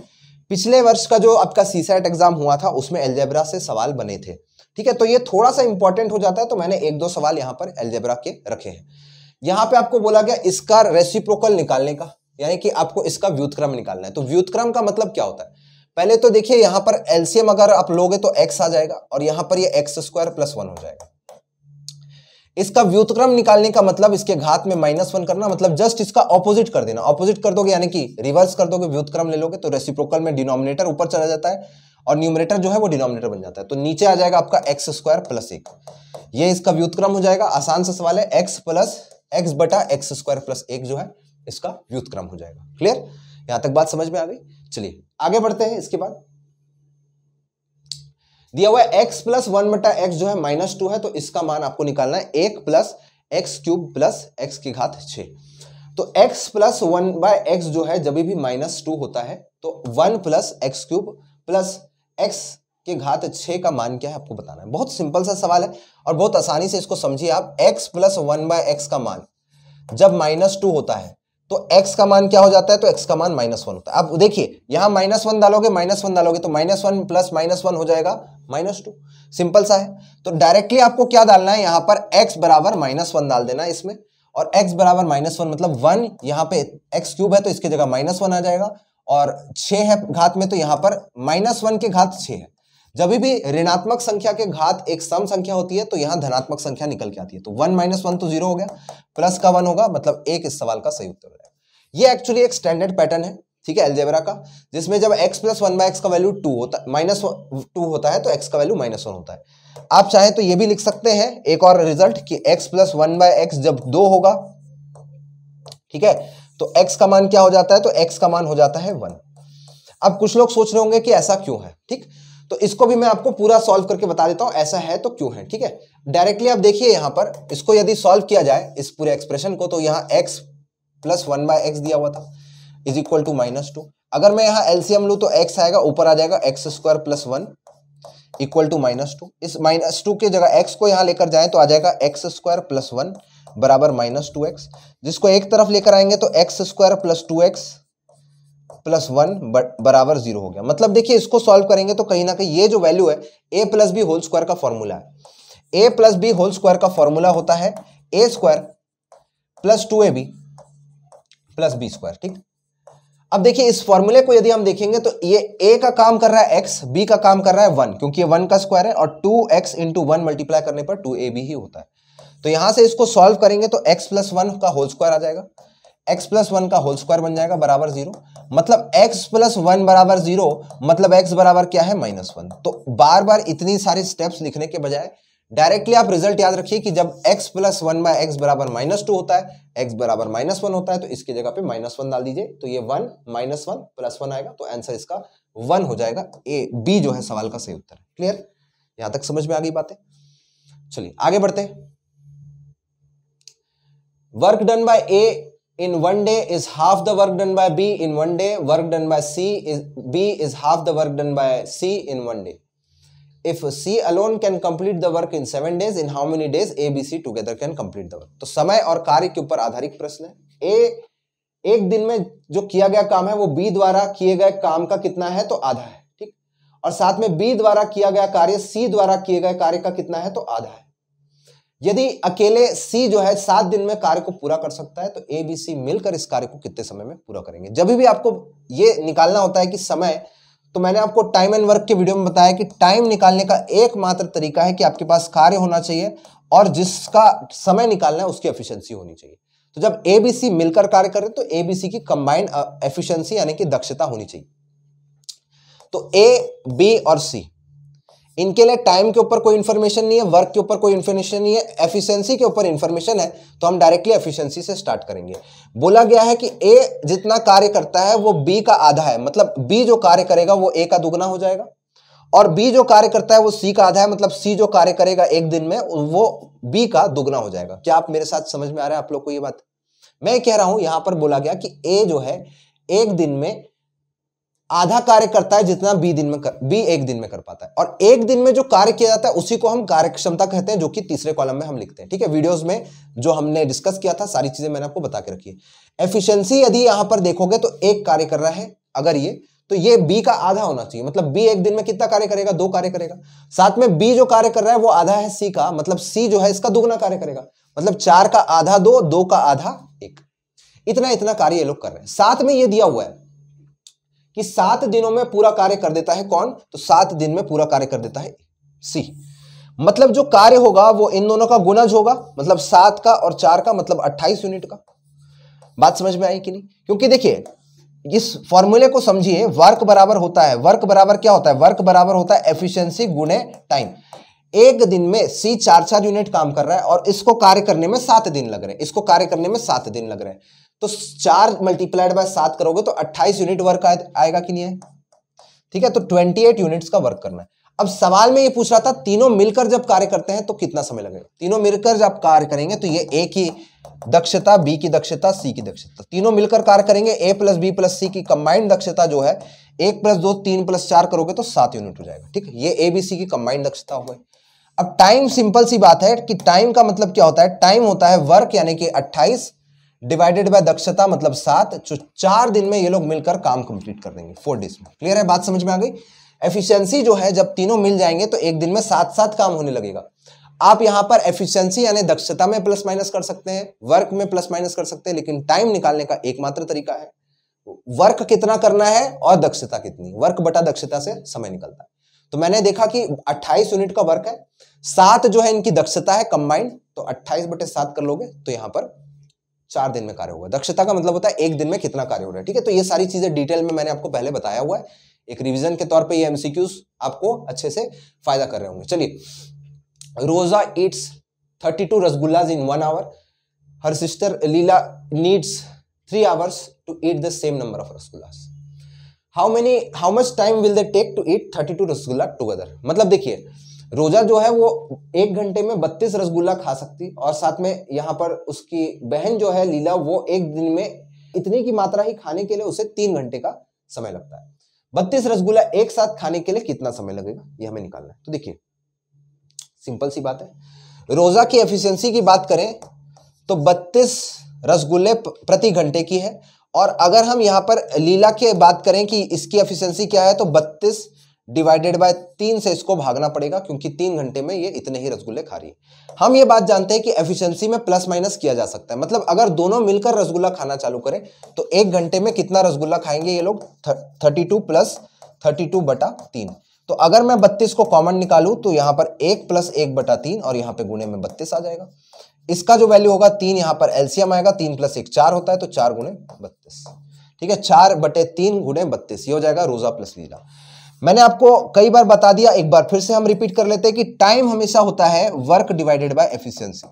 पिछले वर्ष का जो आपका सीसेट एग्जाम हुआ था उसमें एल्जेब्रा से सवाल बने थे ठीक है तो ये थोड़ा सा इंपॉर्टेंट हो जाता है तो मैंने एक दो सवाल यहां पर एल्जेब्रा के रखे हैं यहां पे आपको बोला गया इसका रेसिप्रोकल निकालने का यानी कि आपको इसका व्युतक्रम निकालना है तो व्युतक्रम का मतलब क्या होता है पहले तो देखिए यहां पर एलसीएम अगर आप लोगे तो एक्स आ जाएगा और यहां पर ये एक्स स्क्वायर प्लस वन हो जाएगा इसका व्युतक्रम निकालने का मतलब इसके घात में माइनस वन करना मतलब जस्ट इसका ऑपोजिट कर देना ऑपोजिट कर दोगे यानी कि रिवर्स कर दोगे व्युतक्रम ले लोगे तो रेसिप्रोकल में डिनोमिनेटर ऊपर चला जाता है और न्यूमरेटर जो है वो डिनोमिनेटर बन जाता है तो नीचे आ जाएगा आपका एक्स स्क्वायर प्लस एक ये इसका व्युतक्रम हो जाएगा आसान सा सवाल है एक्स प्लस एक्स बटा एक्स स्क्वायर प्लस एक जो है इसका व्युतक्रम हो जाएगा क्लियर यहां तक बात समझ में आ गई चलिए आगे बढ़ते हैं इसके बाद दिया हुआ एक्स प्लस वन बटा एक्स जो है माइनस टू है तो इसका मान आपको निकालना है एक plus X cube plus X की घात छ तो x plus one by X जो है जब भी माइनस टू होता है तो one plus X cube plus X के घात छ का मान क्या है आपको बताना है बहुत सिंपल सा सवाल है और बहुत आसानी से इसको समझिए आप X plus one by x का मान जब माइनस टू होता है तो x का मान क्या हो जाता है तो x का मान माइनस वन होता है अब देखिए यहां माइनस वन डालोगे माइनस वन डालोगे तो minus one plus minus one हो जाएगा माइनस टू सिंपल सा है तो डायरेक्टली आपको क्या डालना है यहां पर x बराबर माइनस वन डाल देना है इसमें और x बराबर माइनस वन मतलब वन यहां पे एक्स क्यूब है तो इसकी जगह माइनस वन आ जाएगा और छ है घात में तो यहां पर माइनस वन के घात छ है जब भी ऋणात्मक संख्या के घात एक सम संख्या होती है तो यहां धनात्मक संख्या निकल के आती है तो वन माइनस वन तो जीरो हो गया प्लस का वन होगा मतलब एक इस सवाल का सही उत्तर हो जाएगा ये एक्चुअली एक स्टैंडर्ड पैटर्न है ठीक है एलजेबरा का जिसमें जब x plus one by x का वैल्यू टू होता माइनस टू होता है तो एक्स का वैल्यू माइनस वन होता है आप चाहें तो ये भी लिख सकते हैं एक और रिजल्ट कि x plus one by x जब दो होगा ठीक है तो एक्स का मान क्या हो जाता है तो एक्स का मान हो जाता है वन अब कुछ लोग सोच रहे होंगे कि ऐसा क्यों है ठीक तो इसको भी मैं आपको पूरा सॉल्व करके बता देता हूं ऐसा है तो क्यों है ठीक है डायरेक्टली आप देखिए यहां पर इसको यदि सॉल्व किया जाए इस पूरे एक्सप्रेशन को तो यहां x plus one by x दिया हुआ था is equal to minus two अगर मैं यहां एलसीएम लू तो x आएगा ऊपर आ जाएगा x square plus one equal to minus two इस माइनस टू की जगह एक्स को यहां लेकर जाए तो आ जाएगा एक्स स्क्वायर प्लस वन बराबर माइनस टू एक्स जिसको एक तरफ लेकर आएंगे तो x square plus two x plus one बराबर जीरो हो गया मतलब देखिए इसको सॉल्व करेंगे तो कहीं ना कहीं ये जो वैल्यू है a plus b whole square का फॉर्मूला है a plus b whole square का फॉर्मूला होता है a square plus two a b plus b square ठीक अब देखिए इस फॉर्मूले को यदि हम देखेंगे तो ये ए का काम कर रहा है एक्स बी का काम कर रहा है वन क्योंकि ये वन का स्क्वायर है और two x into one multiply करने पर टू ए बी ही होता है तो यहां से इसको सॉल्व करेंगे तो एक्स प्लस वन का होल स्क्वायर आ जाएगा एक्स प्लस वन का होल स्क्वायर बन जाएगा बराबर जीरो मतलब x प्लस वन बराबर जीरो मतलब x बराबर क्या है माइनस वन तो बार बार इतनी सारी स्टेप्स लिखने के बजाय डायरेक्टली आप रिजल्ट याद रखिए कि जब x plus one by x बराबर माइनस टू होता है x बराबर माइनस वन होता है तो इसकी जगह पे माइनस वन डाल दीजिए तो ये one minus one plus one आएगा तो आंसर इसका वन हो जाएगा ए बी जो है सवाल का सही उत्तर क्लियर यहां तक समझ में आ गई बातें चलिए आगे बढ़ते हैं work done by a in one day is half the work done by b in one day work done by c is b is half the work done by c in one day if c alone can complete the work in seven days in how many days a b c together can complete the work तो समय और कार्य के ऊपर आधारित प्रश्न है ए एक दिन में जो किया गया काम है वो बी द्वारा किए गए काम का कितना है तो आधा है ठीक और साथ में बी द्वारा किया गया कार्य सी द्वारा किए गए कार्य का कितना है तो आधा है यदि अकेले सी जो है सात दिन में कार्य को पूरा कर सकता है तो ए बी सी मिलकर इस कार्य को कितने समय में पूरा करेंगे जब भी आपको ये निकालना होता है कि समय तो मैंने आपको टाइम एंड वर्क के वीडियो में बताया कि टाइम निकालने का एकमात्र तरीका है कि आपके पास कार्य होना चाहिए और जिसका समय निकालना है उसकी एफिशिएंसी होनी चाहिए तो जब ए बी सी मिलकर कार्य करें तो ए बी सी की कंबाइंड एफिशिएंसी यानी कि दक्षता होनी चाहिए तो ए बी और सी इनके लिए टाइम के ऊपर कोई इन्फॉर्मेशन नहीं है वर्क के ऊपर कोई इन्फॉर्मेशन नहीं है एफिशिएंसी के ऊपर इन्फॉर्मेशन है तो हम डायरेक्टली एफिशिएंसी से स्टार्ट करेंगे बोला गया है कि ए जितना कार्य करता है वो बी का आधा है मतलब बी जो कार्य करेगा वो ए का दुगना हो जाएगा और बी जो कार्य करता है वो सी का आधा है मतलब सी जो कार्य करेगा एक दिन में वो बी का दुगना हो जाएगा क्या आप मेरे साथ समझ में आ रहे हैं आप लोग को ये बात मैं कह रहा हूं यहां पर बोला गया कि ए जो है एक दिन में आधा कार्य करता है जितना बी दिन में कर बी एक दिन में कर पाता है और एक दिन में जो कार्य किया जाता है उसी को हम कार्यक्षमता कहते हैं जो कि तीसरे कॉलम में हम लिखते हैं ठीक है वीडियोस में जो हमने डिस्कस किया था सारी चीजें मैंने आपको बता के रखी है एफिशिएंसी यदि यहां पर देखोगे तो एक कार्य कर रहा है अगर ये तो ये बी का आधा होना चाहिए मतलब बी एक दिन में कितना कार्य करेगा दो कार्य करेगा साथ में बी जो कार्य कर रहा है वो आधा है सी का मतलब सी जो है इसका दोगुना कार्य करेगा मतलब चार का आधा दो दो का आधा एक इतना इतना कार्य ये लोग कर रहे हैं साथ में ये दिया हुआ है कि सात दिनों में पूरा कार्य कर देता है कौन तो सात दिन में पूरा कार्य कर देता है सी मतलब जो कार्य होगा वो इन दोनों का गुनज होगा मतलब सात का और चार का मतलब अट्ठाईस यूनिट का बात समझ में आई कि नहीं क्योंकि देखिए इस फॉर्मूले को समझिए वर्क बराबर होता है वर्क बराबर क्या होता है वर्क बराबर होता है एफिशिएंसी गुणे टाइम एक दिन में सी चार चार यूनिट काम कर रहा है और इसको कार्य करने में सात दिन लग रहे हैं इसको कार्य करने में सात दिन लग रहे हैं तो चार मल्टीप्लाइड बाय सात करोगे तो अट्ठाईस यूनिट वर्क आएगा कि नहीं है ठीक है तो ट्वेंटी एट यूनिट्स का वर्क करना है अब सवाल में ये पूछ रहा था तीनों मिलकर जब कार्य करते हैं तो कितना समय लगेगा तीनों मिलकर जब कार्य करेंगे तो ये ए की दक्षता बी की दक्षता सी की दक्षता तो तीनों मिलकर कार्य करेंगे a plus b plus c की कंबाइंड दक्षता जो है एक प्लस दो तीन प्लस चार करोगे तो सात यूनिट हो जाएगा ठीक है ये ए बी सी की कंबाइंड दक्षता हो गई अब टाइम सिंपल सी बात है कि टाइम का मतलब क्या होता है टाइम होता है वर्क यानी कि अट्ठाईस डिवाइडेड बाय दक्षता मतलब सात जो चार दिन में ये लोग मिलकर काम कंप्लीट कर देंगे फोर डेज में क्लियर है बात समझ में आ गई एफिशिएंसी जो है जब तीनों मिल जाएंगे तो एक दिन में सात सात काम होने लगेगा आप यहां पर एफिशिएंसी यानी दक्षता में प्लस माइनस कर सकते हैं वर्क में प्लस माइनस कर सकते हैं लेकिन टाइम निकालने का एकमात्र तरीका है वर्क कितना करना है और दक्षता कितनी वर्क बटा दक्षता से समय निकलता है तो मैंने देखा कि 28 यूनिट का वर्क है सात जो है इनकी दक्षता है कंबाइंड तो 28 बटे सात कर लोगे तो यहां पर चार दिन में कार्य होगा दक्षता का मतलब होता है एक दिन में कितना कार्य हो रहा है ठीक है तो ये सारी चीजें डिटेल में मैंने आपको पहले बताया हुआ है एक रिविजन के तौर पे ये एमसीक्यूज आपको अच्छे से फायदा कर रहे होंगे चलिए Roja eats thirty two rasgullas in one hour her sister Leela needs three hours to eat the same number of rasgullas how many how much time will they take to eat thirty two rasgulla together मतलब देखिए रोजा जो है वो एक घंटे में बत्तीस रसगुल्ला खा सकती और साथ में यहाँ पर उसकी बहन जो है लीला वो एक दिन में इतनी की मात्रा ही खाने के लिए उसे तीन घंटे का समय लगता है बत्तीस रसगुल्ला एक साथ खाने के लिए कितना समय लगेगा ये हमें निकालना है तो देखिए सिंपल सी बात है रोजा की एफिशिएंसी की बात करें तो बत्तीस रसगुल्ले प्रति घंटे की है और अगर हम यहाँ पर लीला के बात करें कि इसकी एफिशिएंसी क्या है तो बत्तीस डिवाइडेड बाय तीन से इसको भागना पड़ेगा क्योंकि तीन घंटे में ये इतने ही रसगुल्ले खा रही है हम ये बात जानते हैं कि एफिशिएंसी में प्लस माइनस किया जा सकता है मतलब अगर दोनों मिलकर रसगुल्ला खाना चालू करें तो एक घंटे में कितना रसगुल्ला खाएंगे ये लोग thirty two plus thirty two बटा तीन तो अगर मैं बत्तीस को कॉमन निकालू तो यहाँ पर एक प्लस एक बटा तीन और यहाँ पे गुणे में बत्तीस आ जाएगा इसका जो वैल्यू होगा तीन यहाँ पर एल्सियम आएगा तीन प्लस एक चार होता है तो चार गुणे बत्तीस ठीक है चार बटे तीन गुणे बत्तीस ये हो जाएगा रोजा प्लस लीला मैंने आपको कई बार बता दिया एक बार फिर से हम रिपीट कर लेते हैं कि टाइम हमेशा होता है work divided by efficiency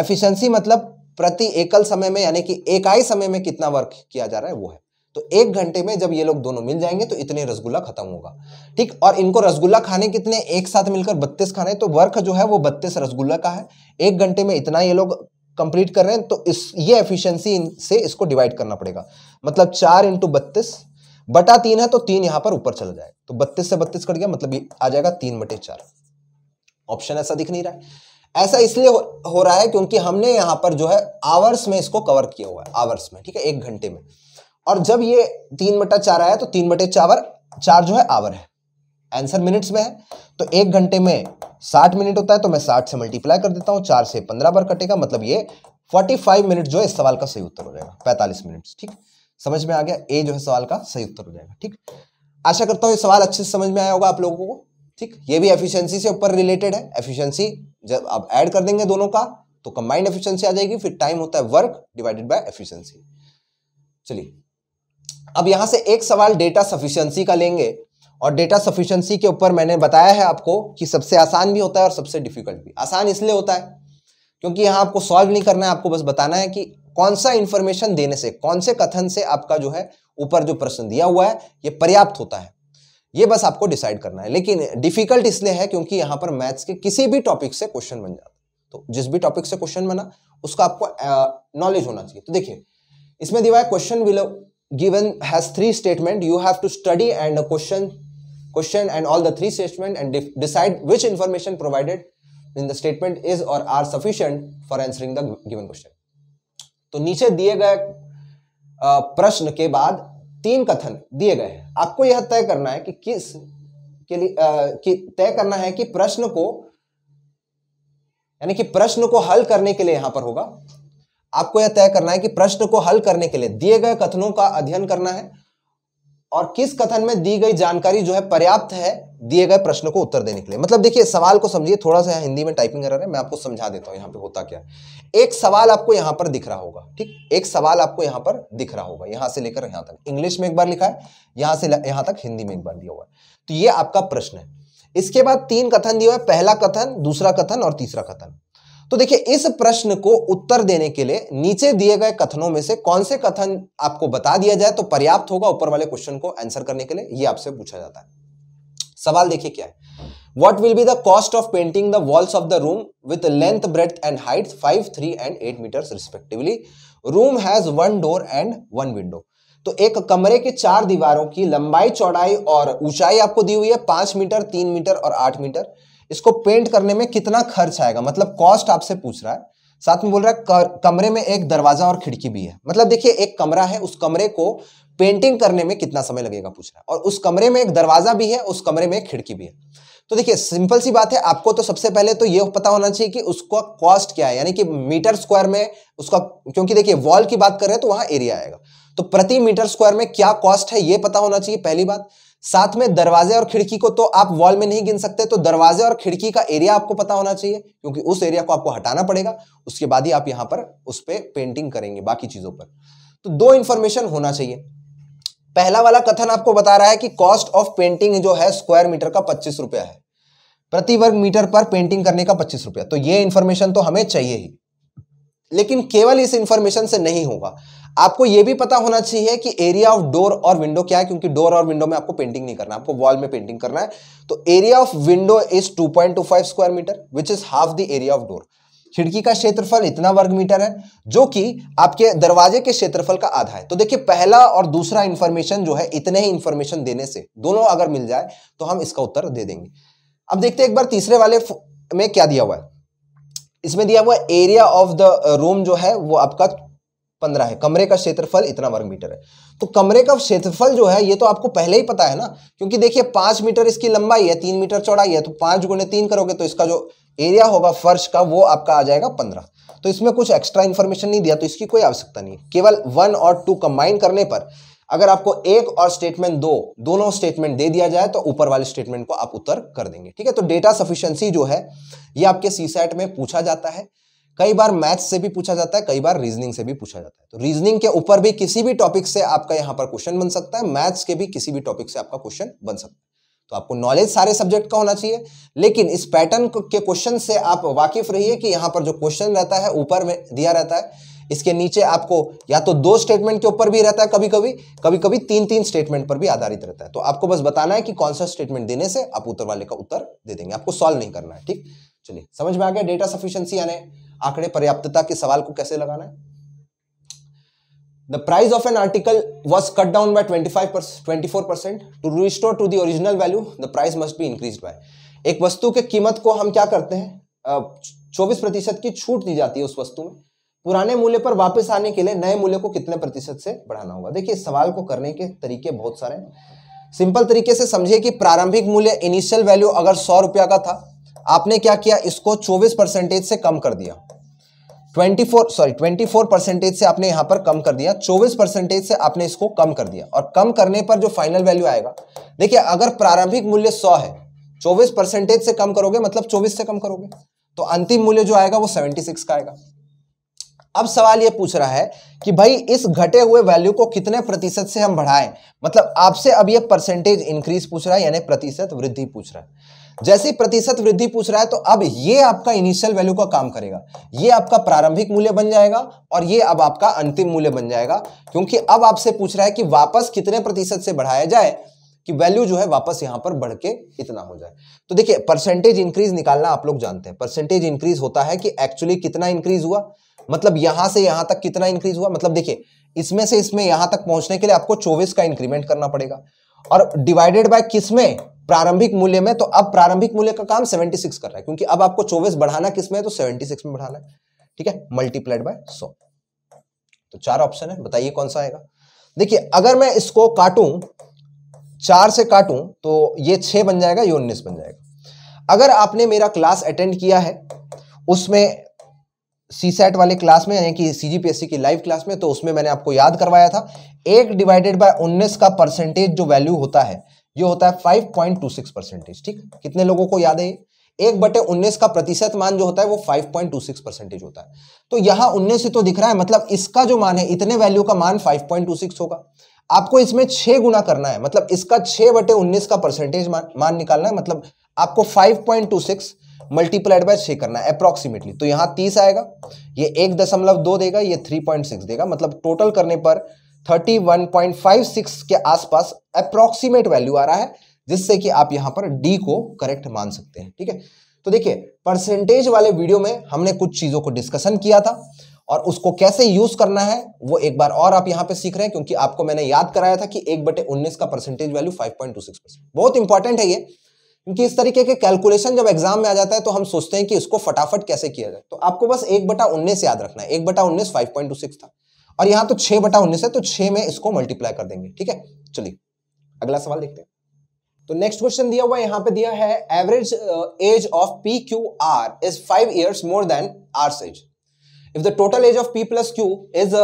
efficiency मतलब प्रति एकल समय में यानी कि एकाई समय में कितना वर्क किया जा रहा है वो है तो एक घंटे में जब ये लोग दोनों मिल जाएंगे तो इतने रसगुल्ला खत्म होगा ठीक और इनको रसगुल्ला खाने कितने एक साथ मिलकर बत्तीस खाने तो वर्क जो है वो बत्तीस रसगुल्ला का है एक घंटे में इतना ये लोग कंप्लीट कर रहे हैं तो इस ये एफिशिएंसी से इसको डिवाइड करना पड़ेगा मतलब चार इंटू बत्तीस बटा तीन है तो तीन यहां पर ऊपर चला जाए तो बत्तीस से बत्तीस कट गया मतलब ये आ जाएगा तीन बटे चार ऑप्शन ऐसा दिख नहीं रहा है ऐसा इसलिए हो, हो रहा है क्योंकि हमने यहां पर जो है आवर्स में इसको कवर किया हुआ है आवर्स में ठीक है एक घंटे में और जब ये तीन बटा चार आया तो तीन बटे चावर चार जो है आवर है आंसर मिनट्स में है तो एक घंटे में साठ मिनट होता है तो मैं साठ से मल्टीप्लाई कर देता हूँ चार से पंद्रह बार कटेगा मतलब ये फोर्टी फाइव मिनट जो है इस सवाल का सही उत्तर हो जाएगा पैंतालीस मिनट ठीक है समझ में आ गया ए जो है सवाल का सही उत्तर हो जाएगा ठीक आशा करता हूँ ये सवाल अच्छे से समझ में आया होगा आप लोगों को ठीक ये भी एफिशिएंसी से ऊपर रिलेटेड है एफिशिएंसी जब आप ऐड कर देंगे दोनों का तो कंबाइंड एफिशिएंसी आ जाएगी फिर टाइम होता है वर्क डिवाइडेड बाय एफिशिएंसी चलिए अब यहां से एक सवाल डेटा सफिशियंसी का लेंगे और डेटा सफिशियंसी के ऊपर मैंने बताया है आपको कि सबसे आसान भी होता है और सबसे डिफिकल्ट भी आसान इसलिए होता है क्योंकि यहाँ आपको सॉल्व नहीं करना है आपको बस बताना है कि कौन सा इंफॉर्मेशन देने से कौन से कथन से आपका जो है ऊपर जो प्रश्न दिया हुआ है ये पर्याप्त होता है ये बस आपको डिसाइड करना है लेकिन डिफिकल्ट इसलिए है क्योंकि यहां पर मैथ्स के किसी भी टॉपिक से क्वेश्चन बन जाता तो जिस भी टॉपिक से क्वेश्चन बना उसका आपको नॉलेज होना चाहिए तो देखिए इसमें दिवा है question below given has three statement you have to study and question question and all the three statement and decide which information provided in the statement is or are sufficient for answering the given question तो नीचे दिए गए प्रश्न के बाद तीन कथन दिए गए आपको यह तय करना है कि किस के लिए कि तय करना है कि प्रश्न को यानी कि प्रश्न को हल करने के लिए यहां पर होगा आपको यह तय करना है कि प्रश्न को हल करने के लिए दिए गए कथनों का अध्ययन करना है और किस कथन में दी गई जानकारी जो है पर्याप्त है दिए गए प्रश्न को उत्तर देने के लिए मतलब देखिए सवाल को समझिए थोड़ा सा हिंदी में टाइपिंग एरर है मैं आपको समझा देता हूँ यहाँ पे होता क्या एक सवाल आपको यहाँ पर दिख रहा होगा ठीक एक सवाल आपको यहाँ पर दिख रहा होगा यहाँ से लेकर यहाँ तक इंग्लिश में एक बार लिखा है यहाँ से यहाँ तक हिंदी में एक बार दिया हुआ है तो ये आपका प्रश्न है इसके बाद तीन कथन दिया हुआ है पहला कथन दूसरा कथन और तीसरा कथन तो देखिए इस प्रश्न को उत्तर देने के लिए नीचे दिए गए कथनों में से कौन से कथन आपको बता दिया जाए तो पर्याप्त होगा ऊपर वाले क्वेश्चन को आंसर करने के लिए यह आपसे पूछा जाता है सवाल देखिए क्या है what will be the cost of painting the walls of the room with length breadth and height five three and eight metres respectively room has one door and one window तो एक कमरे के चार दीवारों की लंबाई चौड़ाई और ऊंचाई आपको दी हुई है पांच मीटर तीन मीटर और आठ मीटर इसको पेंट करने में कितना खर्च आएगा मतलब कॉस्ट आपसे पूछ रहा है साथ में बोल रहा है कर, कमरे में एक दरवाजा और खिड़की भी है मतलब देखिए एक कमरा है उस कमरे को पेंटिंग करने में कितना समय लगेगा पूछ रहा है और उस कमरे में एक दरवाजा भी है उस कमरे में एक खिड़की भी है तो देखिए सिंपल सी बात है आपको तो सबसे पहले तो ये पता होना चाहिए कि उसका कॉस्ट क्या है यानी कि मीटर स्क्वायर में उसका क्योंकि देखिए वॉल की बात कर रहे हैं तो वहां एरिया आएगा तो प्रति मीटर स्क्वायर में क्या कॉस्ट है ये पता होना चाहिए पहली बात साथ में दरवाजे और खिड़की को तो आप वॉल में नहीं गिन सकते तो दरवाजे और खिड़की का एरिया आपको पता होना चाहिए क्योंकि उस एरिया को आपको हटाना पड़ेगा उसके बाद ही आप यहां पर उस पर पेंटिंग करेंगे बाकी चीजों पर तो दो इंफॉर्मेशन होना चाहिए पहला वाला कथन आपको बता रहा है कि कॉस्ट ऑफ पेंटिंग जो है स्क्वायर मीटर का पच्चीस रुपया है प्रति वर्ग मीटर पर पेंटिंग करने का पच्चीस रुपया तो ये इन्फॉर्मेशन तो हमें चाहिए ही लेकिन केवल इस इंफॉर्मेशन से नहीं होगा आपको यह भी पता होना चाहिए कि एरिया ऑफ डोर और विंडो क्या है क्योंकि डोर और विंडो में आपको पेंटिंग नहीं करना आपको वॉल में पेंटिंग करना है तो area of window is 2.25 square metre which is half the area of door खिड़की का क्षेत्रफल इतना वर्ग मीटर है जो कि आपके दरवाजे के क्षेत्रफल का आधा है तो देखिए पहला और दूसरा इंफॉर्मेशन जो है इतने ही इंफॉर्मेशन देने से दोनों अगर मिल जाए तो हम इसका उत्तर दे देंगे अब देखते हैं एक बार तीसरे वाले में क्या दिया हुआ है इसमें दिया हुआ एरिया ऑफ द रूम जो है वो आपका पंद्रह है कमरे का क्षेत्रफल इतना वर्ग मीटर है तो कमरे का क्षेत्रफल जो है ये तो आपको पहले ही पता है ना क्योंकि देखिए पांच मीटर इसकी लंबाई है तीन मीटर चौड़ाई है तो पांच गुणे तीन करोगे तो इसका जो एरिया होगा फर्श का वो आपका आ जाएगा पंद्रह तो इसमें कुछ एक्स्ट्रा इन्फॉर्मेशन नहीं दिया तो इसकी कोई आवश्यकता नहीं केवल वन और टू कंबाइन करने पर अगर आपको एक और स्टेटमेंट दो दोनों स्टेटमेंट दे दिया जाए तो ऊपर वाले स्टेटमेंट को आप उत्तर कर देंगे ठीक है तो डेटा सफिशियंसी जो है ये आपके सी में पूछा जाता है कई बार मैथ्स से भी पूछा जाता है कई बार रीजनिंग से भी पूछा जाता है तो रीजनिंग के ऊपर भी किसी भी टॉपिक से आपका यहाँ पर क्वेश्चन बन सकता है मैथ्स के भी किसी भी टॉपिक से आपका क्वेश्चन बन सकता है तो आपको नॉलेज सारे सब्जेक्ट का होना चाहिए लेकिन इस पैटर्न के क्वेश्चन से आप वाकिफ रहिए कि यहाँ पर जो क्वेश्चन रहता है ऊपर में दिया रहता है इसके नीचे आपको या तो दो स्टेटमेंट के ऊपर भी रहता है कभी कभी कभी कभी तीन तीन स्टेटमेंट पर भी आधारित रहता है तो आपको बस बताना है कि कौन सा स्टेटमेंट देने से आप उत्तर वाले का उत्तर दे देंगे आपको सॉल्व नहीं करना है ठीक चलिए समझ में आ गया डेटा सफिशियंसी यानी आंकड़े पर्याप्तता के सवाल को कैसे लगाना है The price of an article was cut down by 25 24% to restore to the original value the price must be increased by ek vastu ke kimat ko hum kya karte hain uh, 24% ki chhoot di jati hai us vastu mein पुराने मूल्य पर वापस आने के लिए नए मूल्य को कितने प्रतिशत से बढ़ाना होगा देखिए सवाल को करने के तरीके बहुत सारे हैं सिंपल तरीके से समझिए कि प्रारंभिक मूल्य इनिशियल वैल्यू अगर सौ रुपया का था आपने क्या किया इसको चौबीस परसेंटेज से कम कर दिया 24 सॉरी 24 परसेंटेज से आपने यहां पर कम कर दिया 24 परसेंटेज से आपने इसको कम कर दिया और कम करने पर जो फाइनल वैल्यू आएगा देखिए अगर प्रारंभिक मूल्य 100 है 24 परसेंटेज से कम करोगे मतलब 24 से कम करोगे तो अंतिम मूल्य जो आएगा वो 76 का आएगा अब सवाल ये पूछ रहा है कि भाई इस घटे हुए वैल्यू को कितने प्रतिशत से हम बढ़ाएं मतलब आपसे अब ये परसेंटेज इंक्रीज पूछ रहा है यानी प्रतिशत वृद्धि पूछ रहा है जैसे प्रतिशत वृद्धि पूछ रहा है तो अब ये आपका इनिशियल वैल्यू का काम करेगा ये आपका प्रारंभिक मूल्य बन जाएगा और ये अब आपका अंतिम मूल्य बन जाएगा क्योंकि अब आपसे पूछ रहा है कि वापस कितने प्रतिशत से बढ़ाया जाए कि वैल्यू जो है वापस यहां पर बढ़ के इतना हो जाए तो देखिए परसेंटेज इंक्रीज निकालना आप लोग जानते हैं परसेंटेज इंक्रीज होता है कि एक्चुअली कितना इंक्रीज हुआ मतलब यहां से यहां तक कितना इंक्रीज हुआ मतलब देखिए इसमें से इसमें यहां तक पहुंचने के लिए आपको 24 का इंक्रीमेंट करना पड़ेगा और डिवाइडेड बाय किस में प्रारंभिक मूल्य में तो अब प्रारंभिक मूल्य का काम 76 कर रहा है क्योंकि अब आपको 24 बढ़ाना किस में है तो 76 में बढ़ाना है ठीक है मल्टीप्लाइड बाय 100 तो चार ऑप्शन है बताइए कौन सा आएगा देखिए अगर मैं इसको काटू चार से काटू तो ये छह बन जाएगा ये उन्नीस बन जाएगा अगर आपने मेरा क्लास अटेंड किया है उसमें सी सेट वाले क्लास में यानी कि सी की लाइव क्लास में तो उसमें मैंने आपको याद करवाया था एक डिवाइडेड बाय उन्नीस का परसेंटेज जो वैल्यू होता है ये होता है five point two six percentage ठीक कितने लोगों को याद है एक बटे उन्नीस का प्रतिशत मान जो होता है वो five point two six percentage होता है तो यहाँ उन्नीस से तो दिख रहा है मतलब इसका जो मान है इतने वैल्यू का मान फाइव पॉइंट टू सिक्स होगा आपको इसमें छह गुना करना है मतलब इसका छह बटे उन्नीस का परसेंटेज मान मान निकालना है मतलब आपको five point two six multiplied by छः करना है अप्रॉक्सीमेटली तो यहाँ तीस आएगा ये एक दशमलव दो देगा ये थ्री पॉइंट सिक्स देगा मतलब टोटल करने पर thirty one point five six के आसपास अप्रॉक्सीमेट वैल्यू आ रहा है जिससे कि आप यहाँ पर डी को करेक्ट मान सकते हैं ठीक है तो देखिए परसेंटेज वाले वीडियो में हमने कुछ चीज़ों को डिस्कशन किया था और उसको कैसे यूज करना है वो एक बार और आप यहाँ पे सीख रहे हैं क्योंकि आपको मैंने याद कराया था कि एक बटे उन्नीस का percentage value five point two six percent बहुत इंपॉर्टेंट है ये क्योंकि इस तरीके के कैलकुलेशन जब एग्जाम में आ जाता है तो हम सोचते हैं कि इसको फटाफट कैसे किया जाए तो आपको बस एक बटा उन्नीस याद रखना है एक बटा उन्नीस फाइव पॉइंट टू सिक्स था और यहाँ तो छह बटा उन्नीस है तो छह में इसको मल्टीप्लाई कर देंगे ठीक है चलिए अगला सवाल देखते हैं तो नेक्स्ट क्वेश्चन दिया हुआ यहाँ पे दिया है average age of p q r is five years more than r's age if the total age of p plus q is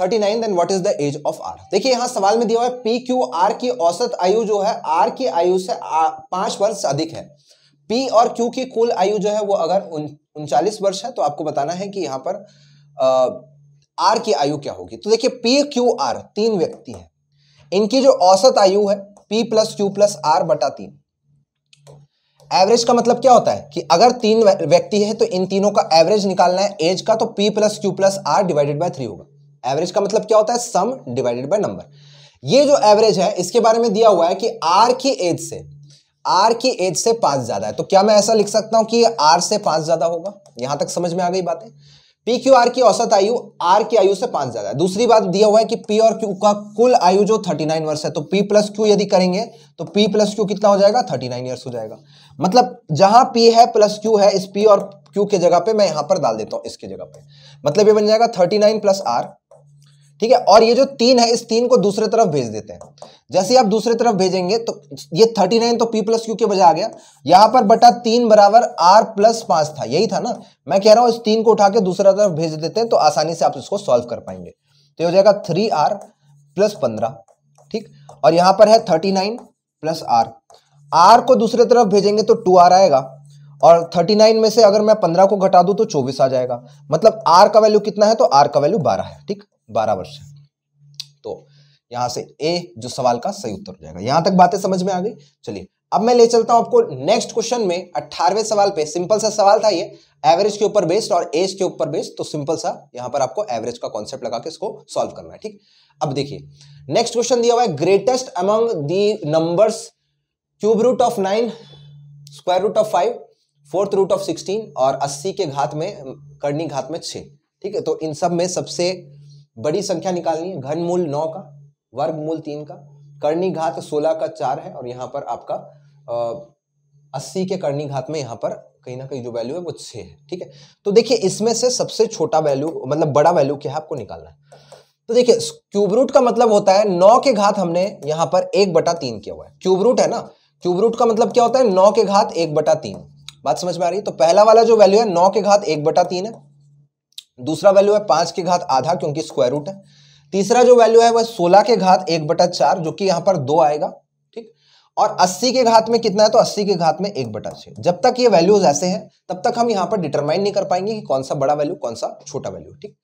thirty nine then what is the age of r देखिए यहाँ सवाल में दिया हुआ है P q are की औसत आयु जो है आर की आयु से पांच वर्ष अधिक है पी और क्यू की कुल आयु जो है वो अगर उनचालीस वर्ष है तो आपको बताना है कि यहाँ पर आर की आयु क्या होगी तो देखिए पी क्यू आर तीन व्यक्ति हैं इनकी जो औसत आयु है p plus q plus r बटा तीन एवरेज का मतलब क्या होता है कि अगर तीन व्यक्ति है तो इन तीनों का एवरेज निकालना है एज का तो p plus q plus r divided by three होगा एवरेज का मतलब क्या होता है सम डिवाइडेड बाय नंबर ये जो एवरेज है इसके बारे में दिया हुआ है कि आर की एज से आर की एज से पांच ज्यादा है तो क्या मैं ऐसा लिख सकता हूं कि आर से पांच ज्यादा होगा यहां तक समझ में आ गई बातें पी क्यू आर की औसत आयु आर की आयु से पांच ज्यादा है दूसरी बात दिया हुआ है कि पी और क्यू का कुल आयु जो थर्टी नाइन वर्ष है तो पी प्लस क्यू यदि करेंगे तो पी प्लस क्यू कितना हो जाएगा थर्टी नाइन ईयर्स हो जाएगा मतलब जहां पी है प्लस क्यू है इस पी और क्यू के जगह पे मैं यहां पर डाल देता हूं इसके जगह पे मतलब ये बन जाएगा थर्टी नाइन प्लस आर ठीक है और ये जो तीन है इस तीन को दूसरे तरफ भेज देते हैं जैसे ही आप दूसरे तरफ भेजेंगे तो ये थर्टी नाइन तो पी प्लस क्यू के बजाय आ गया यहां पर बटा तीन बराबर आर प्लस पांच था यही था ना मैं कह रहा हूं इस तीन को उठा के दूसरा तरफ भेज देते हैं तो आसानी से आप इसको सॉल्व कर पाएंगे तो हो जाएगा थ्री आर प्लस पंद्रह ठीक और यहां पर है thirty nine plus r r को दूसरे तरफ भेजेंगे तो टू आर आएगा और थर्टी नाइन में से अगर मैं पंद्रह को घटा दूं तो चौबीस आ जाएगा मतलब आर का वैल्यू कितना है तो आर का वैल्यू बारह है ठीक बारह वर्ष है तो यहां से ए जो सवाल का सही उत्तर हो जाएगा यहां तक बातें समझ में आ गई चलिए अब मैं ले चलता हूं आपको नेक्स्ट क्वेश्चन में अठारवे सवाल पे सिंपल सा सवाल था ये एवरेज के ऊपर बेस्ड और एज के ऊपर बेस्ड तो सिंपल सा यहां पर आपको एवरेज का कॉन्सेप्ट लगा के इसको सॉल्व करना है ठीक अब देखिए नेक्स्ट क्वेश्चन दिया हुआ है greatest among the numbers cube root of nine square root of five fourth root of sixteen और अस्सी के घात में करनी घात में छः ठीक है तो इन सब में सबसे बड़ी संख्या निकालनी है घनमूल नौ का वर्गमूल तीन का कर्णी घात सोलह का चार है और यहाँ पर आपका अस्सी के कर्णी घात में यहाँ पर कहीं ना कहीं जो वैल्यू है वो छः है ठीक है तो देखिए इसमें से सबसे छोटा वैल्यू मतलब बड़ा वैल्यू क्या है आपको निकालना है तो देखिए क्यूब रूट का मतलब होता है नौ के घात हमने यहाँ पर एक बटा तीन किया हुआ है क्यूब रूट है ना क्यूब रूट का मतलब क्या होता है नौ के घात एक बटा तीन बात समझ में आ रही है तो पहला वाला जो वैल्यू है नौ के घात एक बटा तीन है दूसरा वैल्यू है पांच के घात आधा क्योंकि स्क्वायर रूट है तीसरा जो वैल्यू है वह सोलह के घात एक बटा चार जो कि यहाँ पर दो आएगा ठीक और अस्सी के घात में कितना है तो अस्सी के घात में एक बटा छह जब तक ये वैल्यूज ऐसे हैं तब तक हम यहां पर डिटरमाइन नहीं कर पाएंगे कि कौन सा बड़ा वैल्यू कौन सा छोटा वैल्यू ठीक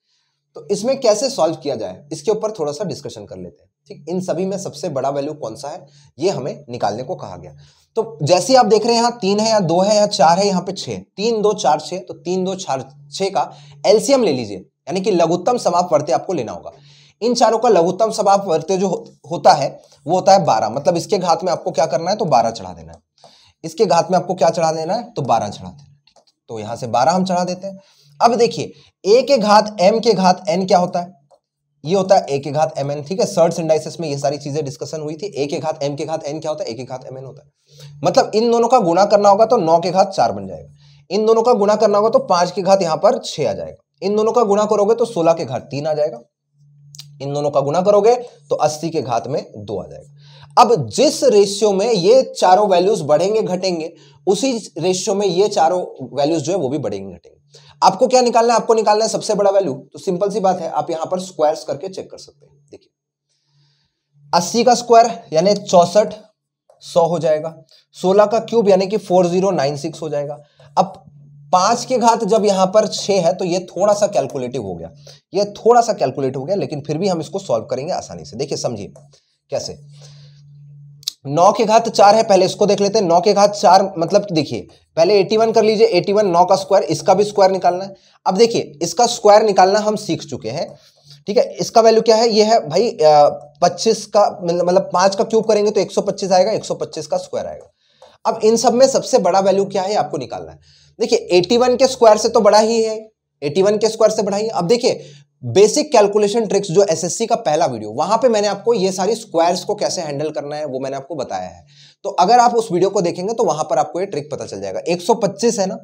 तो इसमें कैसे सॉल्व किया जाए इसके ऊपर थोड़ा सा डिस्कशन कर लेते हैं ठीक इन सभी में सबसे बड़ा वैल्यू कौन सा है ये हमें निकालने को कहा गया तो जैसे आप देख रहे हैं यहाँ तीन है या दो है या चार है यहाँ पे छह तीन दो चार छह तो तीन दो चार छह का एलसीएम ले लीजिए यानी कि लघुत्तम समापवर्त्य आपको लेना होगा इन चारों का लघुत्तम समापवर्त्य जो हो, होता है वो होता है बारह मतलब इसके घात में आपको क्या करना है तो बारह चढ़ा देना है इसके घात में आपको क्या चढ़ा देना है तो बारह चढ़ा देना तो यहां से बारह हम चढ़ा देते हैं अब देखिए ए के घात एम के घात एन क्या होता है ये होता है ए के घात एम एन ठीक है सर्ट इंडाइसिस में ये सारी चीजें डिस्कशन हुई थी ए के घात एम के घात एन क्या होता है ए के घात एम एन होता है मतलब इन दोनों का गुणा करना होगा तो नौ के घात चार बन जाएगा इन दोनों का गुणा करना होगा तो पांच के घात यहाँ पर छह आ जाएगा इन दोनों का गुणा करोगे तो सोलह के घात तीन आ जाएगा इन दोनों का गुणा करोगे तो अस्सी के घात में दो आ जाएगा अब जिस रेशियो में ये चारों वैल्यूज बढ़ेंगे घटेंगे उसी रेशियो में ये चारों वैल्यूज जो है वो भी बढ़ेंगे घटेंगे आपको क्या निकालना है आपको निकालना है सबसे बड़ा वैल्यू तो सिंपल सी बात है आप यहां पर स्क्वायर्स करके चेक कर सकते हैं देखिए अस्सी का स्क्वायर यानी चौसठ सौ हो जाएगा सोलह का क्यूब यानी कि फोर जीरो नाइन सिक्स हो जाएगा अब पांच के घात जब यहां पर छह है तो ये थोड़ा सा कैलकुलेटिव हो गया ये थोड़ा सा कैलकुलेट हो गया लेकिन फिर भी हम इसको सॉल्व करेंगे आसानी से देखिए समझिए कैसे नौ के घात चार है पहले इसको देख लेते हैं नौ के घात चार मतलब देखिए पहले एटी वन कर लीजिए एटी वन नौ का स्क्वायर इसका भी स्क्वायर निकालना है अब देखिए इसका स्क्वायर निकालना हम सीख चुके हैं ठीक है इसका वैल्यू क्या है ये है भाई पच्चीस का मतलब पांच का क्यूब करेंगे तो एक सौ पच्चीस आएगा एक सौ पच्चीस का स्क्वायर आएगा अब इन सब में सबसे बड़ा वैल्यू क्या है आपको निकालना है देखिए एटी वन के स्क्वायर से तो बड़ा ही है एटी वन के स्क्वायर से बढ़ाइए अब देखिए बेसिक कैलकुलेशन ट्रिक्स जो एसएससी का पहला वीडियो वहां पे मैंने आपको ये सारी स्क्वायर्स को कैसे हैंडल करना है वो मैंने आपको बताया है तो अगर आप उस वीडियो को देखेंगे तो वहां पर आपको ये ट्रिक पता चल जाएगा 125 है ना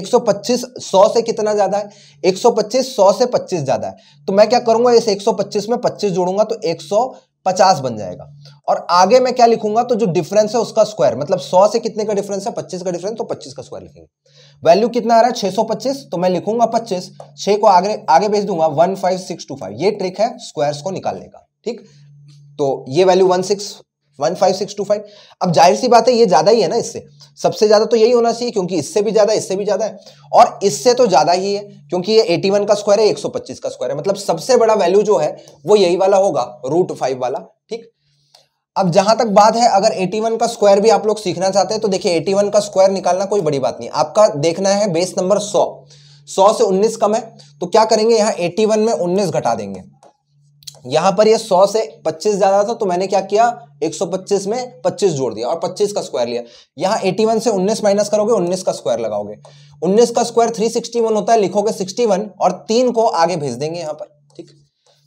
125 100 से कितना ज्यादा है 125 100 से 25 ज्यादा है तो मैं क्या करूंगा इस 125 में 25 जोड़ूंगा तो पचास बन जाएगा और आगे मैं क्या लिखूंगा तो जो डिफरेंस है उसका स्क्वायर मतलब सौ से कितने का डिफरेंस है पच्चीस का डिफरेंस तो पच्चीस का स्क्वायर लिखेंगे वैल्यू कितना आ रहा है छह सौ पच्चीस तो मैं लिखूंगा पच्चीस छह को आगे आगे भेज दूंगा one five six two five ये ट्रिक है स्क्वायर्स को निकालने का ठीक तो ये value one six one five six two five अब जाहिर सी बात है ये ज़्यादा ही है ना इससे सबसे ज़्यादा तो यही होना चाहिए क्योंकि इससे भी ज़्यादा इससे भी ज़्यादा है और इससे तो ज़्यादा ही है क्योंकि ये एटी वन का स्क्वायर है एक सौ पच्चीस का स्क्वायर है मतलब सबसे बड़ा वैल्यू जो है वो यही वाला होगा रूट फाइव वाला ठीक अब जहां तक बात है अगर 81 का स्क्वायर भी आप लोग सीखना चाहते हैं तो देखिए 81 का स्क्वायर निकालना कोई बड़ी बात नहीं आपका देखना है बेस नंबर 100 100 से 19 कम है तो क्या करेंगे यहाँ 81 में 19 घटा देंगे यहां पर ये 100 से 25 ज्यादा था तो मैंने क्या किया 125 में 25 जोड़ दिया और 25 का स्क्वायर लिया यहाँ 81 से 19 माइनस करोगे 19 का स्क्वायर लगाओगे 19 का स्क्वायर 361 होता है लिखोगे 61 और तीन को आगे भेज देंगे यहाँ पर ठीक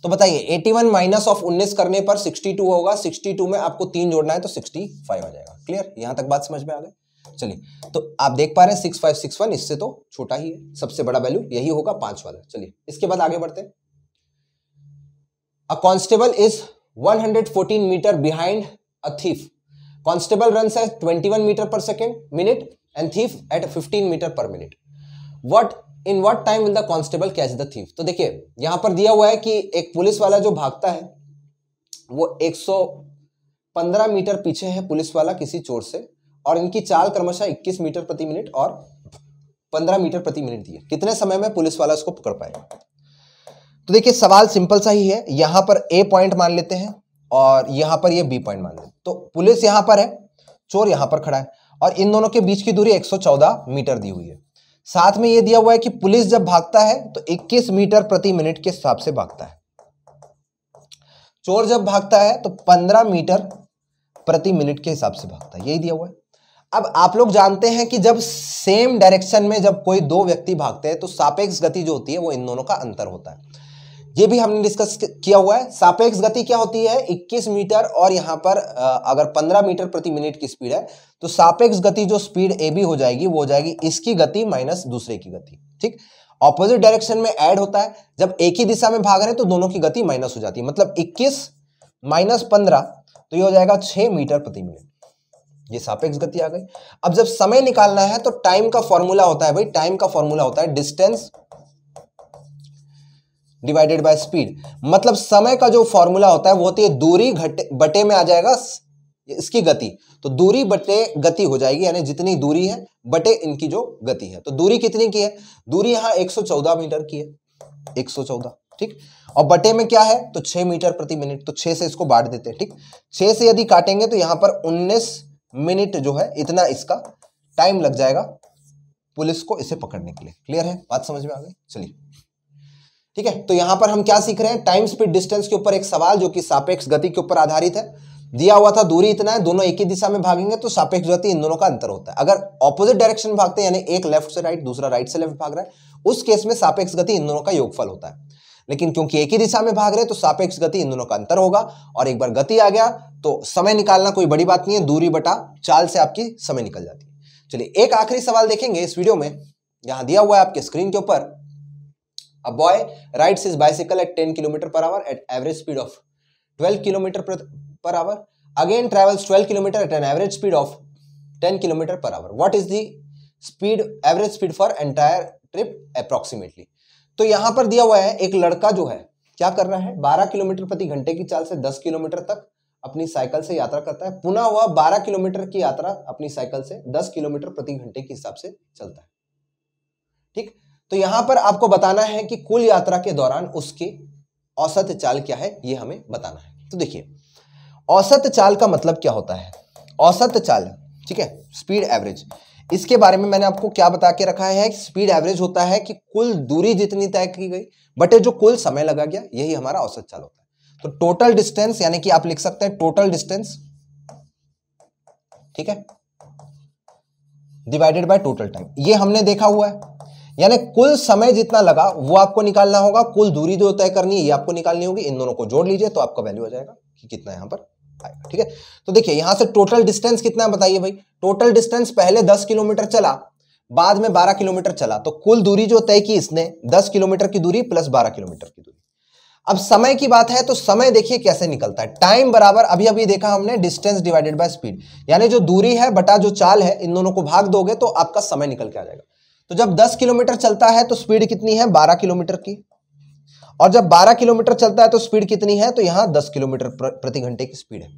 तो बताइए 81 वन माइनस ऑफ उन्नीस करने पर 62 होगा 62 में आपको तीन जोड़ना है तो 65 आ जाएगा क्लियर यहां तक बात समझ में आ गई चलिए तो आप देख पा रहे हैं सिक्स फाइव सिक्स वन इससे तो छोटा ही है सबसे बड़ा वैल्यू यही होगा पांच वाला चलिए इसके बाद आगे बढ़ते हैं a constable is 114 metre behind a thief constable runs at 21 metre per second minute and thief at 15 metre per minute what in what time will the constable catch the thief तो देखिए यहां पर दिया हुआ है कि एक पुलिस वाला जो भागता है वो 115 मीटर पीछे है पुलिस वाला किसी चोर से और इनकी चाल क्रमशः 21 मीटर प्रति मिनट और 15 मीटर प्रति मिनट दी है कितने समय में पुलिस वाला उसको पकड़ पाएगा तो देखिए सवाल सिंपल सा ही है यहां पर ए पॉइंट मान लेते हैं और यहां पर ये बी पॉइंट मान लेते हैं तो पुलिस यहां पर है चोर यहां पर खड़ा है और इन दोनों के बीच की दूरी 114 मीटर दी हुई है साथ में ये दिया हुआ है कि पुलिस जब भागता है तो 21 मीटर प्रति मिनट के हिसाब से भागता है चोर जब भागता है तो 15 मीटर प्रति मिनट के हिसाब से भागता है यही दिया हुआ है अब आप लोग जानते हैं कि जब सेम डायरेक्शन में जब कोई दो व्यक्ति भागते हैं तो सापेक्ष गति जो होती है वो इन दोनों का अंतर होता है ये भी हमने डिस्कस किया हुआ है सापेक्ष गति क्या होती है 21 मीटर और यहाँ पर अगर 15 मीटर प्रति मिनट की स्पीड है तो सापेक्ष गति जो स्पीड ए बी हो जाएगी वो हो जाएगी इसकी गति माइनस दूसरे की गति ठीक ऑपोजिट डायरेक्शन में ऐड होता है जब एक ही दिशा में भाग रहे हैं तो दोनों की गति माइनस हो जाती है मतलब इक्कीस माइनस पंद्रह तो ये हो जाएगा छह मीटर प्रति मिनट ये सापेक्ष गति आ गई अब जब समय निकालना है तो टाइम का फॉर्मूला होता है भाई टाइम का फॉर्मूला होता है डिस्टेंस डिवाइडेड बाय स्पीड मतलब समय का जो फॉर्मूला होता है वो होती तो है दूरी घटे बटे में आ जाएगा इसकी गति तो दूरी बटे गति हो जाएगी यानी जितनी दूरी है बटे इनकी जो गति है तो दूरी कितनी की है दूरी यहाँ 114 मीटर की है 114 ठीक और बटे में क्या है तो 6 मीटर प्रति मिनट तो 6 से इसको बांट देते हैं ठीक 6 से यदि काटेंगे तो यहां पर 19 मिनट जो है इतना इसका टाइम लग जाएगा पुलिस को इसे पकड़ने के लिए क्लियर है बात समझ में आ गई चलिए ठीक है तो यहां पर हम क्या सीख रहे हैं टाइम स्पीड डिस्टेंस के ऊपर एक सवाल जो कि सापेक्ष गति के ऊपर आधारित है दिया हुआ था दूरी इतना है दोनों एक ही दिशा में भागेंगे तो सापेक्ष गति इन दोनों का अंतर होता है अगर ऑपोजिट डायरेक्शन भागते हैं यानी एक लेफ्ट से राइट दूसरा राइट से लेफ्ट भाग रहा है उस केस में सापेक्ष गति इन दोनों का योगफल होता है लेकिन क्योंकि एक ही दिशा में भाग रहे हैं तो सापेक्ष गति इन दोनों का अंतर होगा और एक बार गति आ गया तो समय निकालना कोई बड़ी बात नहीं है दूरी बटा चाल से आपकी समय निकल जाती है चलिए एक आखिरी सवाल देखेंगे इस वीडियो में यहां दिया हुआ है आपके स्क्रीन के ऊपर A boy rides his bicycle at 10 km per hour at average speed of 12 km per, per hour. Again travels 12 km at an average speed of 10 km per hour. What is the speed average speed for entire trip approximately? तो यहां पर दिया हुआ है एक लड़का जो है क्या कर रहा है 12 किलोमीटर प्रति घंटे की चाल से 10 किलोमीटर तक अपनी साइकिल से यात्रा करता है पुनः वह 12 किलोमीटर की यात्रा अपनी साइकिल से 10 किलोमीटर प्रति घंटे के हिसाब से चलता है ठीक तो यहां पर आपको बताना है कि कुल यात्रा के दौरान उसकी औसत चाल क्या है यह हमें बताना है तो देखिए औसत चाल का मतलब क्या होता है औसत चाल ठीक है स्पीड एवरेज इसके बारे में मैंने आपको क्या बता के रखा है स्पीड एवरेज होता है कि कुल दूरी जितनी तय की गई बटे जो कुल समय लगा गया यही हमारा औसत चाल होता है तो टोटल डिस्टेंस यानी कि आप लिख सकते हैं टोटल डिस्टेंस ठीक है डिवाइडेड बाय टोटल टाइम ये हमने देखा हुआ है यानी कुल समय जितना लगा वो आपको निकालना होगा कुल दूरी जो तय करनी है ये आपको निकालनी होगी इन दोनों को जोड़ लीजिए तो आपका वैल्यू आ जाएगा कि कितना यहां पर आएगा ठीक है तो देखिए यहां से टोटल डिस्टेंस कितना है बताइए भाई टोटल डिस्टेंस पहले दस किलोमीटर चला बाद में बारह किलोमीटर चला तो कुल दूरी जो तय की इसने दस किलोमीटर की दूरी प्लस बारह किलोमीटर की दूरी अब समय की बात है तो समय देखिए कैसे निकलता है टाइम बराबर अभी अभी देखा हमने डिस्टेंस डिवाइडेड बाय स्पीड यानी जो दूरी है बटा जो चाल है इन दोनों को भाग दोगे तो आपका समय निकल के आ जाएगा तो जब 10 किलोमीटर चलता है तो स्पीड कितनी है 12 किलोमीटर की और जब 12 किलोमीटर चलता है तो स्पीड कितनी है तो यहां 10 किलोमीटर प्रति घंटे की स्पीड है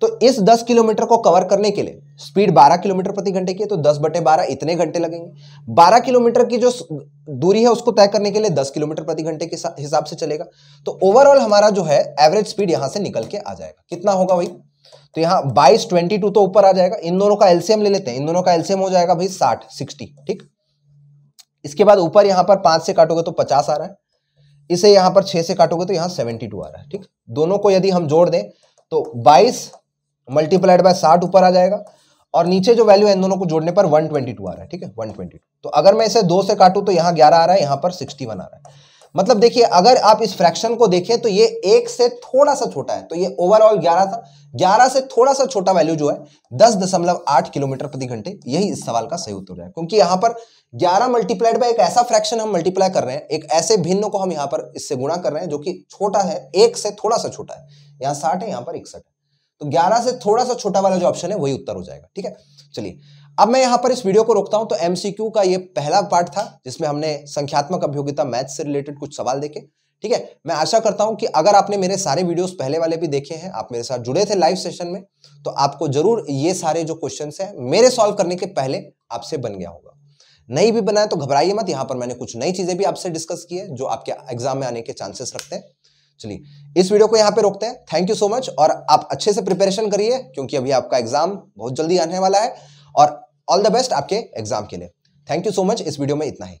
तो इस 10 किलोमीटर को कवर करने के लिए स्पीड 12 किलोमीटर प्रति घंटे की है तो 10 बटे बारह इतने घंटे लगेंगे 12 किलोमीटर की जो दूरी है उसको तय करने के लिए 10 किलोमीटर प्रति घंटे के हिसाब से चलेगा तो ओवरऑल हमारा जो है एवरेज स्पीड यहां से निकल के आ जाएगा कितना होगा भाई तो यहाँ बाईस ट्वेंटी तो ऊपर आ जाएगा इन दोनों का एल्सियम ले लेते हैं इन दोनों का एल्सियम हो जाएगा भाई साठ सिक्सटी ठीक इसके बाद ऊपर यहाँ पर पाँच से काटोगे तो पचास आ रहा है इसे यहाँ पर छः से काटोगे तो यहाँ सेवेंटी टू आ रहा है ठीक दोनों को यदि हम जोड़ दें तो बाईस मल्टीप्लाइड बाय साठ ऊपर आ जाएगा और नीचे जो वैल्यू है इन दोनों को जोड़ने पर टू आ रहा है ठीक है 122 तो अगर मैं इसे दो से काटूँ तो यहाँ ग्यारह आ रहा है यहाँ पर वन आ रहा है मतलब देखिए अगर आप इस फ्रैक्शन को देखें तो ये एक से थोड़ा सा छोटा है तो ये ओवरऑल ग्यारह था ग्यारह से थोड़ा सा छोटा वैल्यू जो है दस दशमलव आठ किलोमीटर प्रति घंटे यही इस सवाल का सही उत्तर है क्योंकि यहां पर ग्यारह मल्टीप्लाइड बाई एक ऐसा फ्रैक्शन हम मल्टीप्लाई कर रहे हैं एक ऐसे भिन्न को हम यहाँ पर इससे गुणा कर रहे हैं जो कि छोटा है एक से थोड़ा सा छोटा है यहाँ साठ है यहाँ पर इकसठ तो ग्यारह से थोड़ा सा छोटा वाला जो ऑप्शन है वही उत्तर हो जाएगा ठीक है चलिए अब मैं यहां पर इस वीडियो को रोकता हूं तो एमसीक्यू का ये पहला पार्ट था जिसमें हमने संख्यात्मक अभियोगिता मैथ से रिलेटेड कुछ सवाल देखे ठीक है मैं आशा करता हूं कि अगर आपने मेरे सारे वीडियोस पहले वाले भी देखे हैं आप मेरे साथ जुड़े थे लाइव सेशन में तो आपको जरूर ये सारे जो क्वेश्चन है मेरे सॉल्व करने के पहले आपसे बन गया होगा नहीं भी बनाए तो घबराइए मत यहां पर मैंने कुछ नई चीजें भी आपसे डिस्कस की है जो आपके एग्जाम में आने के चांसेस रखते हैं चलिए इस वीडियो को यहां पे रोकते हैं थैंक यू सो मच और आप अच्छे से प्रिपरेशन करिए क्योंकि अभी आपका एग्जाम बहुत जल्दी आने वाला है और ऑल द बेस्ट आपके एग्जाम के लिए थैंक यू सो मच इस वीडियो में इतना ही